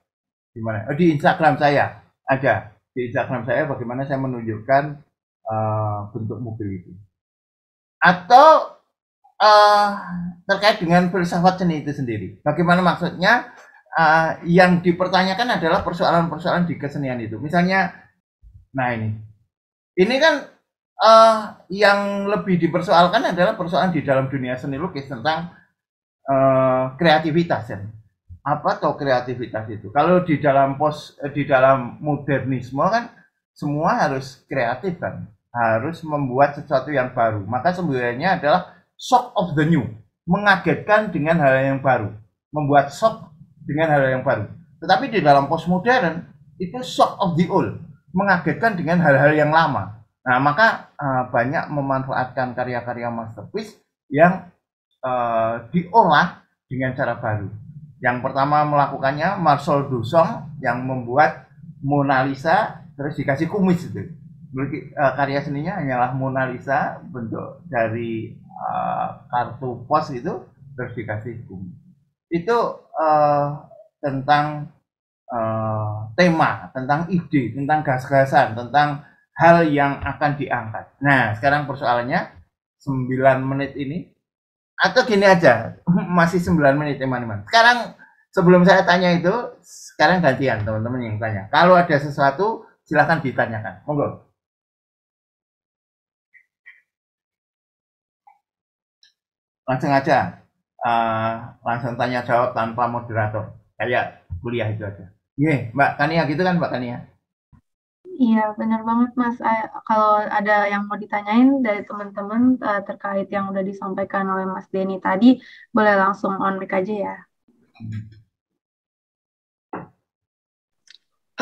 di mana oh, di Instagram saya ada di Instagram saya bagaimana saya menunjukkan bentuk mobil itu atau uh, terkait dengan filsafat seni itu sendiri. Bagaimana maksudnya? Uh, yang dipertanyakan adalah persoalan-persoalan di kesenian itu. Misalnya, nah ini, ini kan uh, yang lebih dipersoalkan adalah persoalan di dalam dunia seni lukis tentang uh, kreativitas ya. Apa atau kreativitas itu? Kalau di dalam pos, di dalam modernisme kan semua harus kreatif kan, harus membuat sesuatu yang baru. Maka sebenarnya adalah shock of the new, mengagetkan dengan hal yang baru, membuat shock dengan hal yang baru. Tetapi di dalam postmodern itu shock of the old, mengagetkan dengan hal-hal yang lama. Nah, maka uh, banyak memanfaatkan karya-karya masterpiece yang uh, diolah dengan cara baru. Yang pertama melakukannya Marcel Duchamp yang membuat Mona Lisa terus dikasih kumis itu. Eh, karya seninya hanyalah Mona Lisa bentuk dari Eh, kartu pos itu terus hukum itu uh, tentang uh, tema tentang ide tentang gas-gasan tentang hal yang akan diangkat nah sekarang persoalannya 9 menit ini atau gini aja masih 9 menit teman-teman sekarang sebelum saya tanya itu sekarang gantian teman-teman yang tanya kalau ada sesuatu silahkan ditanyakan monggo langsung aja uh, eh, langsung tanya jawab tanpa moderator kayak kuliah itu aja iya yeah, mbak Kania gitu kan mbak Kania Iya benar banget mas. Eh, kalau ada yang mau ditanyain dari teman-teman uh, terkait yang udah disampaikan oleh Mas Denny tadi, boleh langsung on mic aja ya.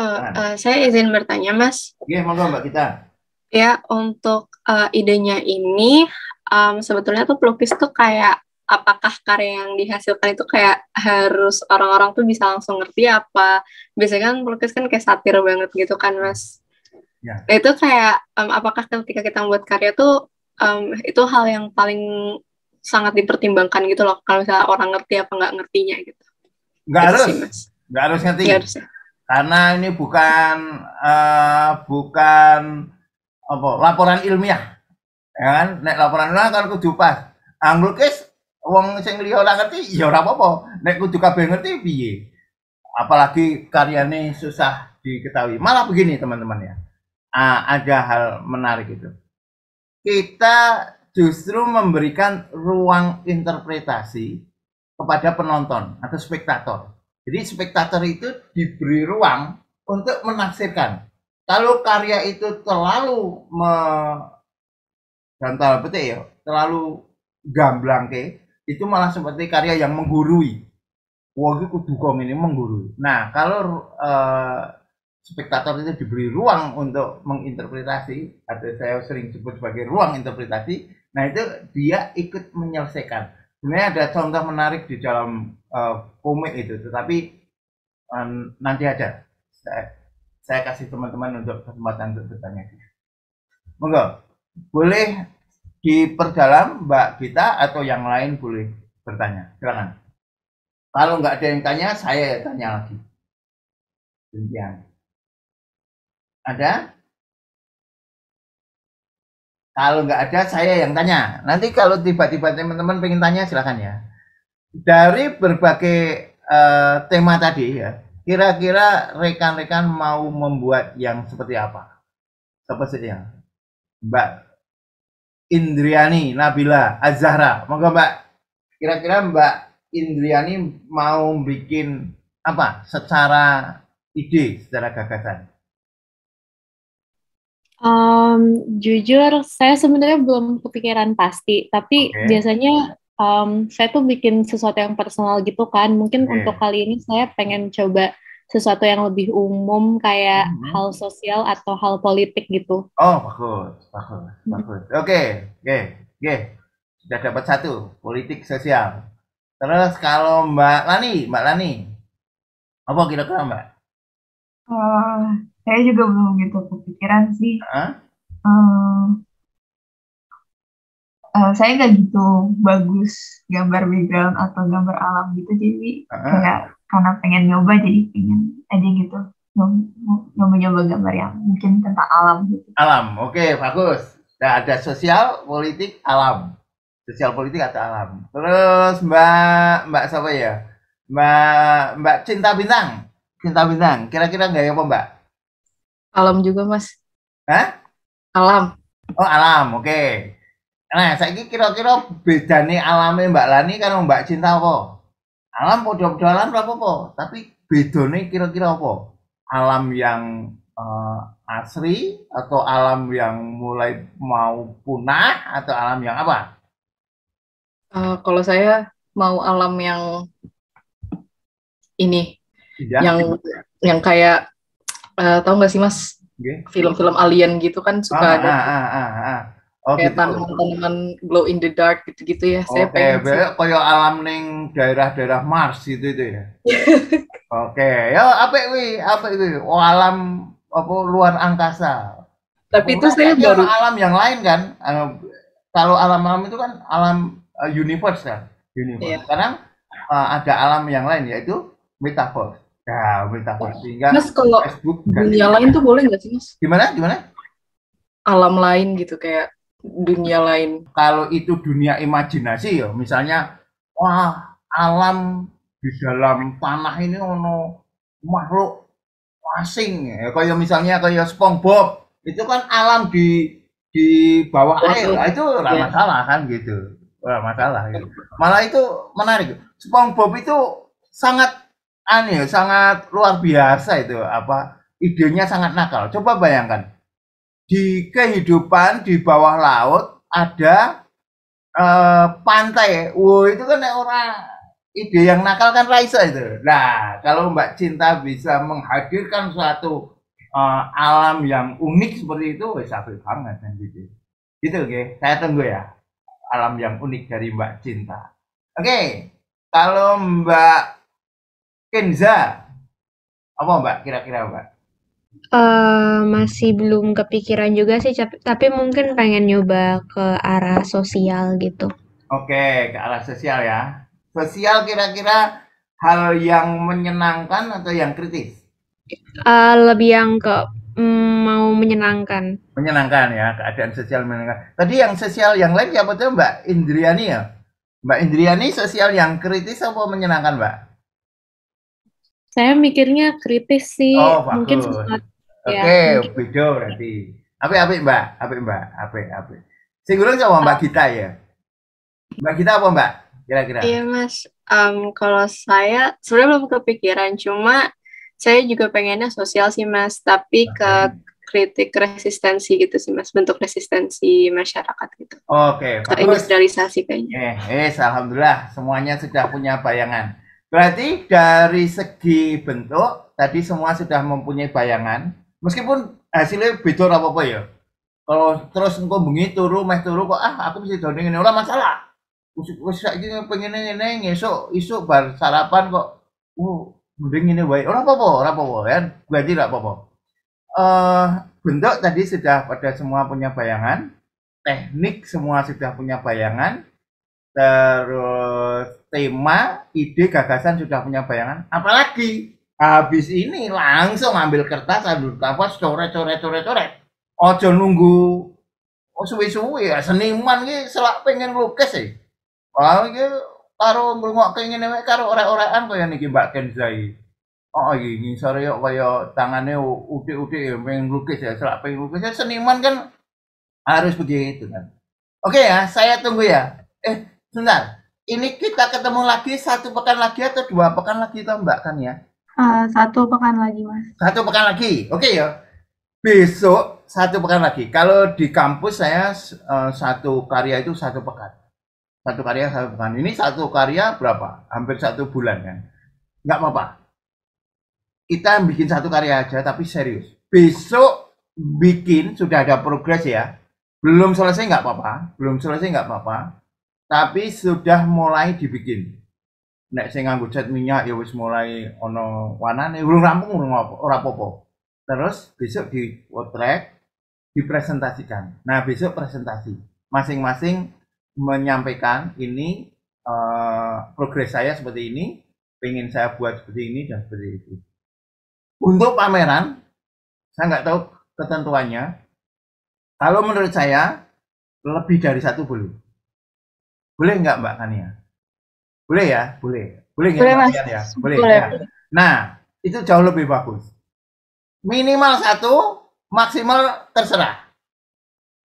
Uh, uh, saya izin bertanya mas. Iya monggo mbak kita. Ya untuk uh, idenya ini um, sebetulnya tuh pelukis tuh kayak apakah karya yang dihasilkan itu kayak harus orang-orang tuh bisa langsung ngerti apa biasanya kan pelukis kan kayak satir banget gitu kan mas ya. itu kayak um, apakah ketika kita membuat karya tuh um, itu hal yang paling sangat dipertimbangkan gitu loh kalau misalnya orang ngerti apa nggak ngertinya gitu nggak harus nggak harus ngerti gak harus, ya. karena ini bukan uh, bukan apa laporan ilmiah Ya kan nek laporan lah kan kudu pas. Anggur kes wong sing liya ora ngerti ya ora apa-apa. Nek kudu kabeh ngerti piye? Apalagi karyanya susah diketahui. Malah begini teman-teman ya. Ah, ada hal menarik itu. Kita justru memberikan ruang interpretasi kepada penonton atau spektator. Jadi spektator itu diberi ruang untuk menafsirkan. Kalau karya itu terlalu me dan tanda petik ya terlalu gamblang ke itu malah seperti karya yang menggurui Waktu itu kudu ini menggurui nah kalau eh, spektator itu diberi ruang untuk menginterpretasi atau saya sering sebut sebagai ruang interpretasi nah itu dia ikut menyelesaikan sebenarnya ada contoh menarik di dalam eh, komik itu tetapi eh, nanti aja saya, saya kasih teman-teman untuk kesempatan untuk bertanya monggo boleh diperdalam Mbak Bita atau yang lain boleh bertanya. Silakan. Kalau nggak ada yang tanya, saya tanya lagi. Demikian. Ada? Kalau nggak ada, saya yang tanya. Nanti kalau tiba-tiba teman-teman pengen tanya, silakan ya. Dari berbagai uh, tema tadi ya, kira-kira rekan-rekan mau membuat yang seperti apa? seperti yang Mbak Indriani Nabila Azahra. Monggo Mbak, kira-kira Mbak Indriani mau bikin apa secara ide, secara gagasan? Um, jujur, saya sebenarnya belum kepikiran pasti, tapi okay. biasanya um, saya tuh bikin sesuatu yang personal gitu kan. Mungkin okay. untuk kali ini saya pengen coba sesuatu yang lebih umum kayak mm -hmm. hal sosial atau hal politik gitu. Oh bagus, bagus, mm-hmm. bagus. Oke, oke, oke. Sudah dapat satu politik sosial. Terus kalau Mbak Lani, Mbak Lani, apa kira-kira Mbak? Uh, saya juga belum gitu kepikiran sih. Huh? Uh, eh, uh, eh, saya nggak gitu bagus gambar background atau gambar alam gitu, jadi uh -huh. kayak karena pengen nyoba jadi pengen aja gitu nyoba-nyoba gambar yang mungkin tentang alam gitu. Alam, oke okay, bagus. Nah, ada sosial, politik, alam. Sosial politik atau alam. Terus Mbak Mbak siapa ya? Mbak Mbak Cinta Bintang. Cinta Bintang, kira-kira nggak ya Mbak? Alam juga Mas. Hah? Alam. Oh alam, oke. Okay. Nah, saya kira-kira bedanya alamnya Mbak Lani kan Mbak Cinta apa? alam podo-podo alam ora apa-apa tapi bedone kira-kira apa alam yang uh, asri atau alam yang mulai mau punah atau alam yang apa uh, kalau saya mau alam yang ini ya, yang ya. yang kayak uh, eh, tahu nggak sih mas film-film okay. alien gitu kan suka ah, ada ah, ah, ah, ah. Oh, kayak gitu. tanaman-tanaman glow in the dark gitu-gitu ya. Oke okay. pengen. Oke, alam ning daerah-daerah Mars gitu itu ya. Oke, okay. ya apa wi, apa itu? Oh, alam apa luar angkasa. Tapi itu saya baru alam yang lain kan. Anu, kalau alam-alam itu kan alam uh, universe kan, universe. Yeah. Sekarang uh, ada alam yang lain yaitu metaverse. Ya, metaverse sehingga Mas kalau Facebook kan dunia gitu. lain tuh boleh nggak sih, Mas? Gimana? Gimana? alam lain gitu kayak dunia lain. Kalau itu dunia imajinasi ya, misalnya wah alam di dalam tanah ini ono makhluk asing ya kayak misalnya kayak SpongeBob itu kan alam di di bawah oh, air lah itu ya. masalah kan gitu Wah, masalah gitu. malah itu menarik SpongeBob itu sangat aneh ya, sangat luar biasa itu apa idenya sangat nakal coba bayangkan di kehidupan di bawah laut ada eh, pantai. Wow, itu kan orang ide yang nakal kan Raisa itu. Nah, kalau Mbak Cinta bisa menghadirkan suatu eh, alam yang unik seperti itu, wes banget kan Gitu, gitu oke. Okay? Saya tunggu ya alam yang unik dari Mbak Cinta. Oke, okay. kalau Mbak Kenza, apa Mbak kira-kira Mbak? Eh, masih belum kepikiran juga sih, tapi mungkin pengen nyoba ke arah sosial gitu. Oke, ke arah sosial ya. Sosial kira-kira hal yang menyenangkan atau yang kritis? Uh, lebih yang ke, mm, mau menyenangkan. Menyenangkan ya, keadaan sosial menyenangkan. Tadi yang sosial yang lain siapa tuh Mbak Indriani ya? Mbak Indriani sosial yang kritis apa menyenangkan, Mbak? Saya mikirnya kritis sih, oh, bagus. mungkin sesuatu. Oke, okay, ya, beda berarti. Apa-apa Mbak, Apa Mbak, Apa-apa? Saya Singgulan sama Mbak Gita ya. Mbak Gita apa Mbak? Kira-kira. Iya Mas, um, kalau saya sebenarnya belum kepikiran, cuma saya juga pengennya sosial sih Mas, tapi okay. ke kritik resistensi gitu sih mas bentuk resistensi masyarakat gitu oke okay, industrialisasi kayaknya eh, eh alhamdulillah semuanya sudah punya bayangan Berarti dari segi bentuk tadi semua sudah mempunyai bayangan, meskipun hasilnya beda apa apa ya. Kalau terus engko bengi turu meh turu kok ah aku mesti done ngene ora masalah. Wis wis saiki pengen ngene ngesuk isuk bar sarapan kok uh mending ini baik. orang apa-apa, orang apa-apa kan. Berarti tidak apa-apa. Uh, bentuk tadi sudah pada semua punya bayangan, teknik semua sudah punya bayangan, terus tema, ide, gagasan sudah punya bayangan. Apalagi habis ini langsung ambil kertas, ambil kertas, coret, coret, coret, coret. Ojo nunggu oh, suwi-suwi ya seniman ki selak pengen lukis sih. E. Wah, taruh karo ngrungokke ngene wae karo ora-oraan kaya niki Mbak Kenzai. Oh iya sore yo kaya tangannya udik-udik, ya pengen lukis ya selak pengen lukis ya seniman kan harus begitu kan. Oke ya, saya tunggu ya. Eh, sebentar ini kita ketemu lagi satu pekan lagi atau dua pekan lagi toh Mbak kan ya? Uh, satu pekan lagi Mas. Satu pekan lagi, oke okay, ya. Besok satu pekan lagi. Kalau di kampus saya uh, satu karya itu satu pekan. Satu karya satu pekan. Ini satu karya berapa? Hampir satu bulan kan? Nggak apa-apa. Kita bikin satu karya aja tapi serius. Besok bikin sudah ada progres ya. Belum selesai nggak apa-apa. Belum selesai nggak apa-apa tapi sudah mulai dibikin nek sing nganggo cat minyak ya wis mulai ono wanane urung rampung urung apa ora Terus besok di wotrek dipresentasikan. Nah, besok presentasi. Masing-masing menyampaikan ini uh, progres saya seperti ini, pengen saya buat seperti ini dan seperti itu. Untuk pameran, saya nggak tahu ketentuannya. Kalau menurut saya lebih dari satu boleh. Boleh nggak Mbak Kania? Boleh ya? Boleh. Boleh Boleh, mas. Ya? Boleh, Boleh. Ya? Nah, itu jauh lebih bagus. Minimal satu, maksimal terserah.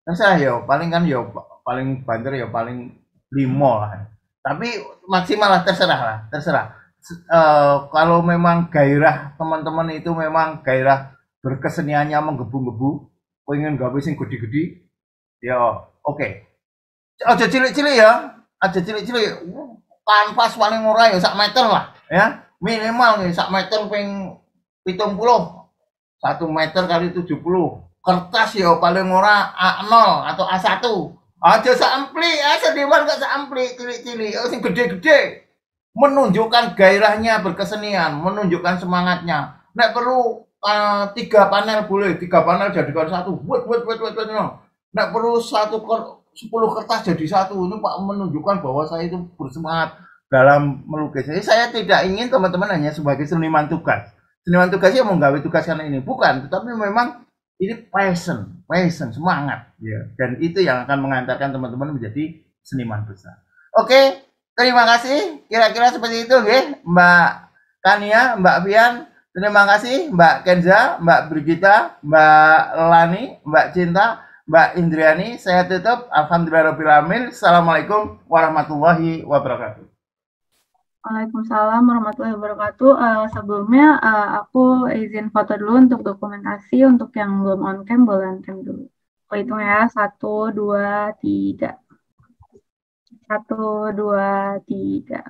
Terserah yo, paling kan yo paling banter yo paling limo lah. Tapi maksimal lah terserah lah, terserah. e, kalau memang gairah teman-teman itu memang gairah berkeseniannya menggebu-gebu, pengen gawe sing gede-gede, ya oke. Okay. Oh, cilik-cilik ya, aja cilik-cilik kanvas paling murah ya sak meter lah ya minimal nih ya, sak meter ping pitung puluh satu meter kali tujuh puluh kertas ya paling murah A0 atau A1 aja seampli aja ah, dewan gak sampli cilik-cilik oh sing gede-gede menunjukkan gairahnya berkesenian menunjukkan semangatnya nek perlu uh, tiga panel boleh tiga panel jadikan satu buat buat buat buat buat nek perlu satu 10 kertas jadi satu itu Pak menunjukkan bahwa saya itu bersemangat dalam melukis. Jadi saya tidak ingin teman-teman hanya sebagai seniman tugas. Seniman tugasnya mau menggawe tugas karena ini bukan, tetapi memang ini passion, passion, semangat ya. Dan itu yang akan mengantarkan teman-teman menjadi seniman besar. Oke, terima kasih. Kira-kira seperti itu ya, Mbak Kania, Mbak Vian. Terima kasih Mbak Kenza, Mbak Brigita, Mbak Lani, Mbak Cinta. Mbak Indriani, saya tutup. Alhamdulillahirrahmanirrahim. Assalamualaikum warahmatullahi wabarakatuh. Waalaikumsalam warahmatullahi wabarakatuh. Uh, sebelumnya uh, aku izin foto dulu untuk dokumentasi. Untuk yang belum on cam boleh on cam dulu. Aku hitung ya. Satu, dua, tiga. Satu, dua, tiga.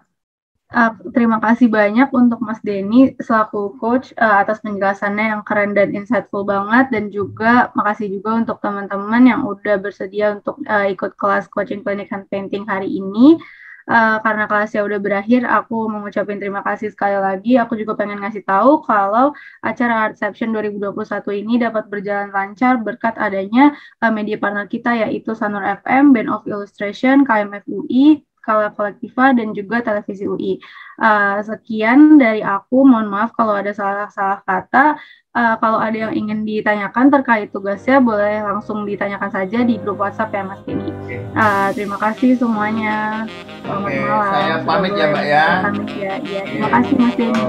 Uh, terima kasih banyak untuk Mas Denny selaku coach uh, atas penjelasannya yang keren dan insightful banget dan juga makasih juga untuk teman-teman yang udah bersedia untuk uh, ikut kelas coaching clinic hand painting hari ini. Uh, karena kelasnya udah berakhir, aku mengucapkan terima kasih sekali lagi. Aku juga pengen ngasih tahu kalau acara Artception 2021 ini dapat berjalan lancar berkat adanya uh, media partner kita yaitu Sanur FM, Band of Illustration, KMFUI Skala Kolektiva dan juga Televisi UI. Uh, eh, sekian dari aku, mohon maaf kalau ada salah-salah kata. Uh, kalau ada yang ingin ditanyakan terkait tugasnya, boleh langsung ditanyakan saja di grup WhatsApp ya Mas Tini. Uh, eh, terima kasih semuanya. Selamat Oke, malam. Saya pamit ya Mbak ya. Pamit ya. ya. terima kasih Mas Denny.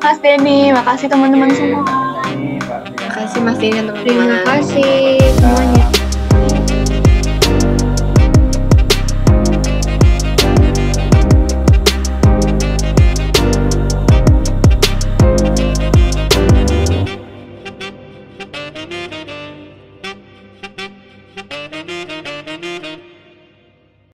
Mas Denny, makasih teman-teman semua. Terima kasih Mas Denny teman-teman. Terima kasih semuanya.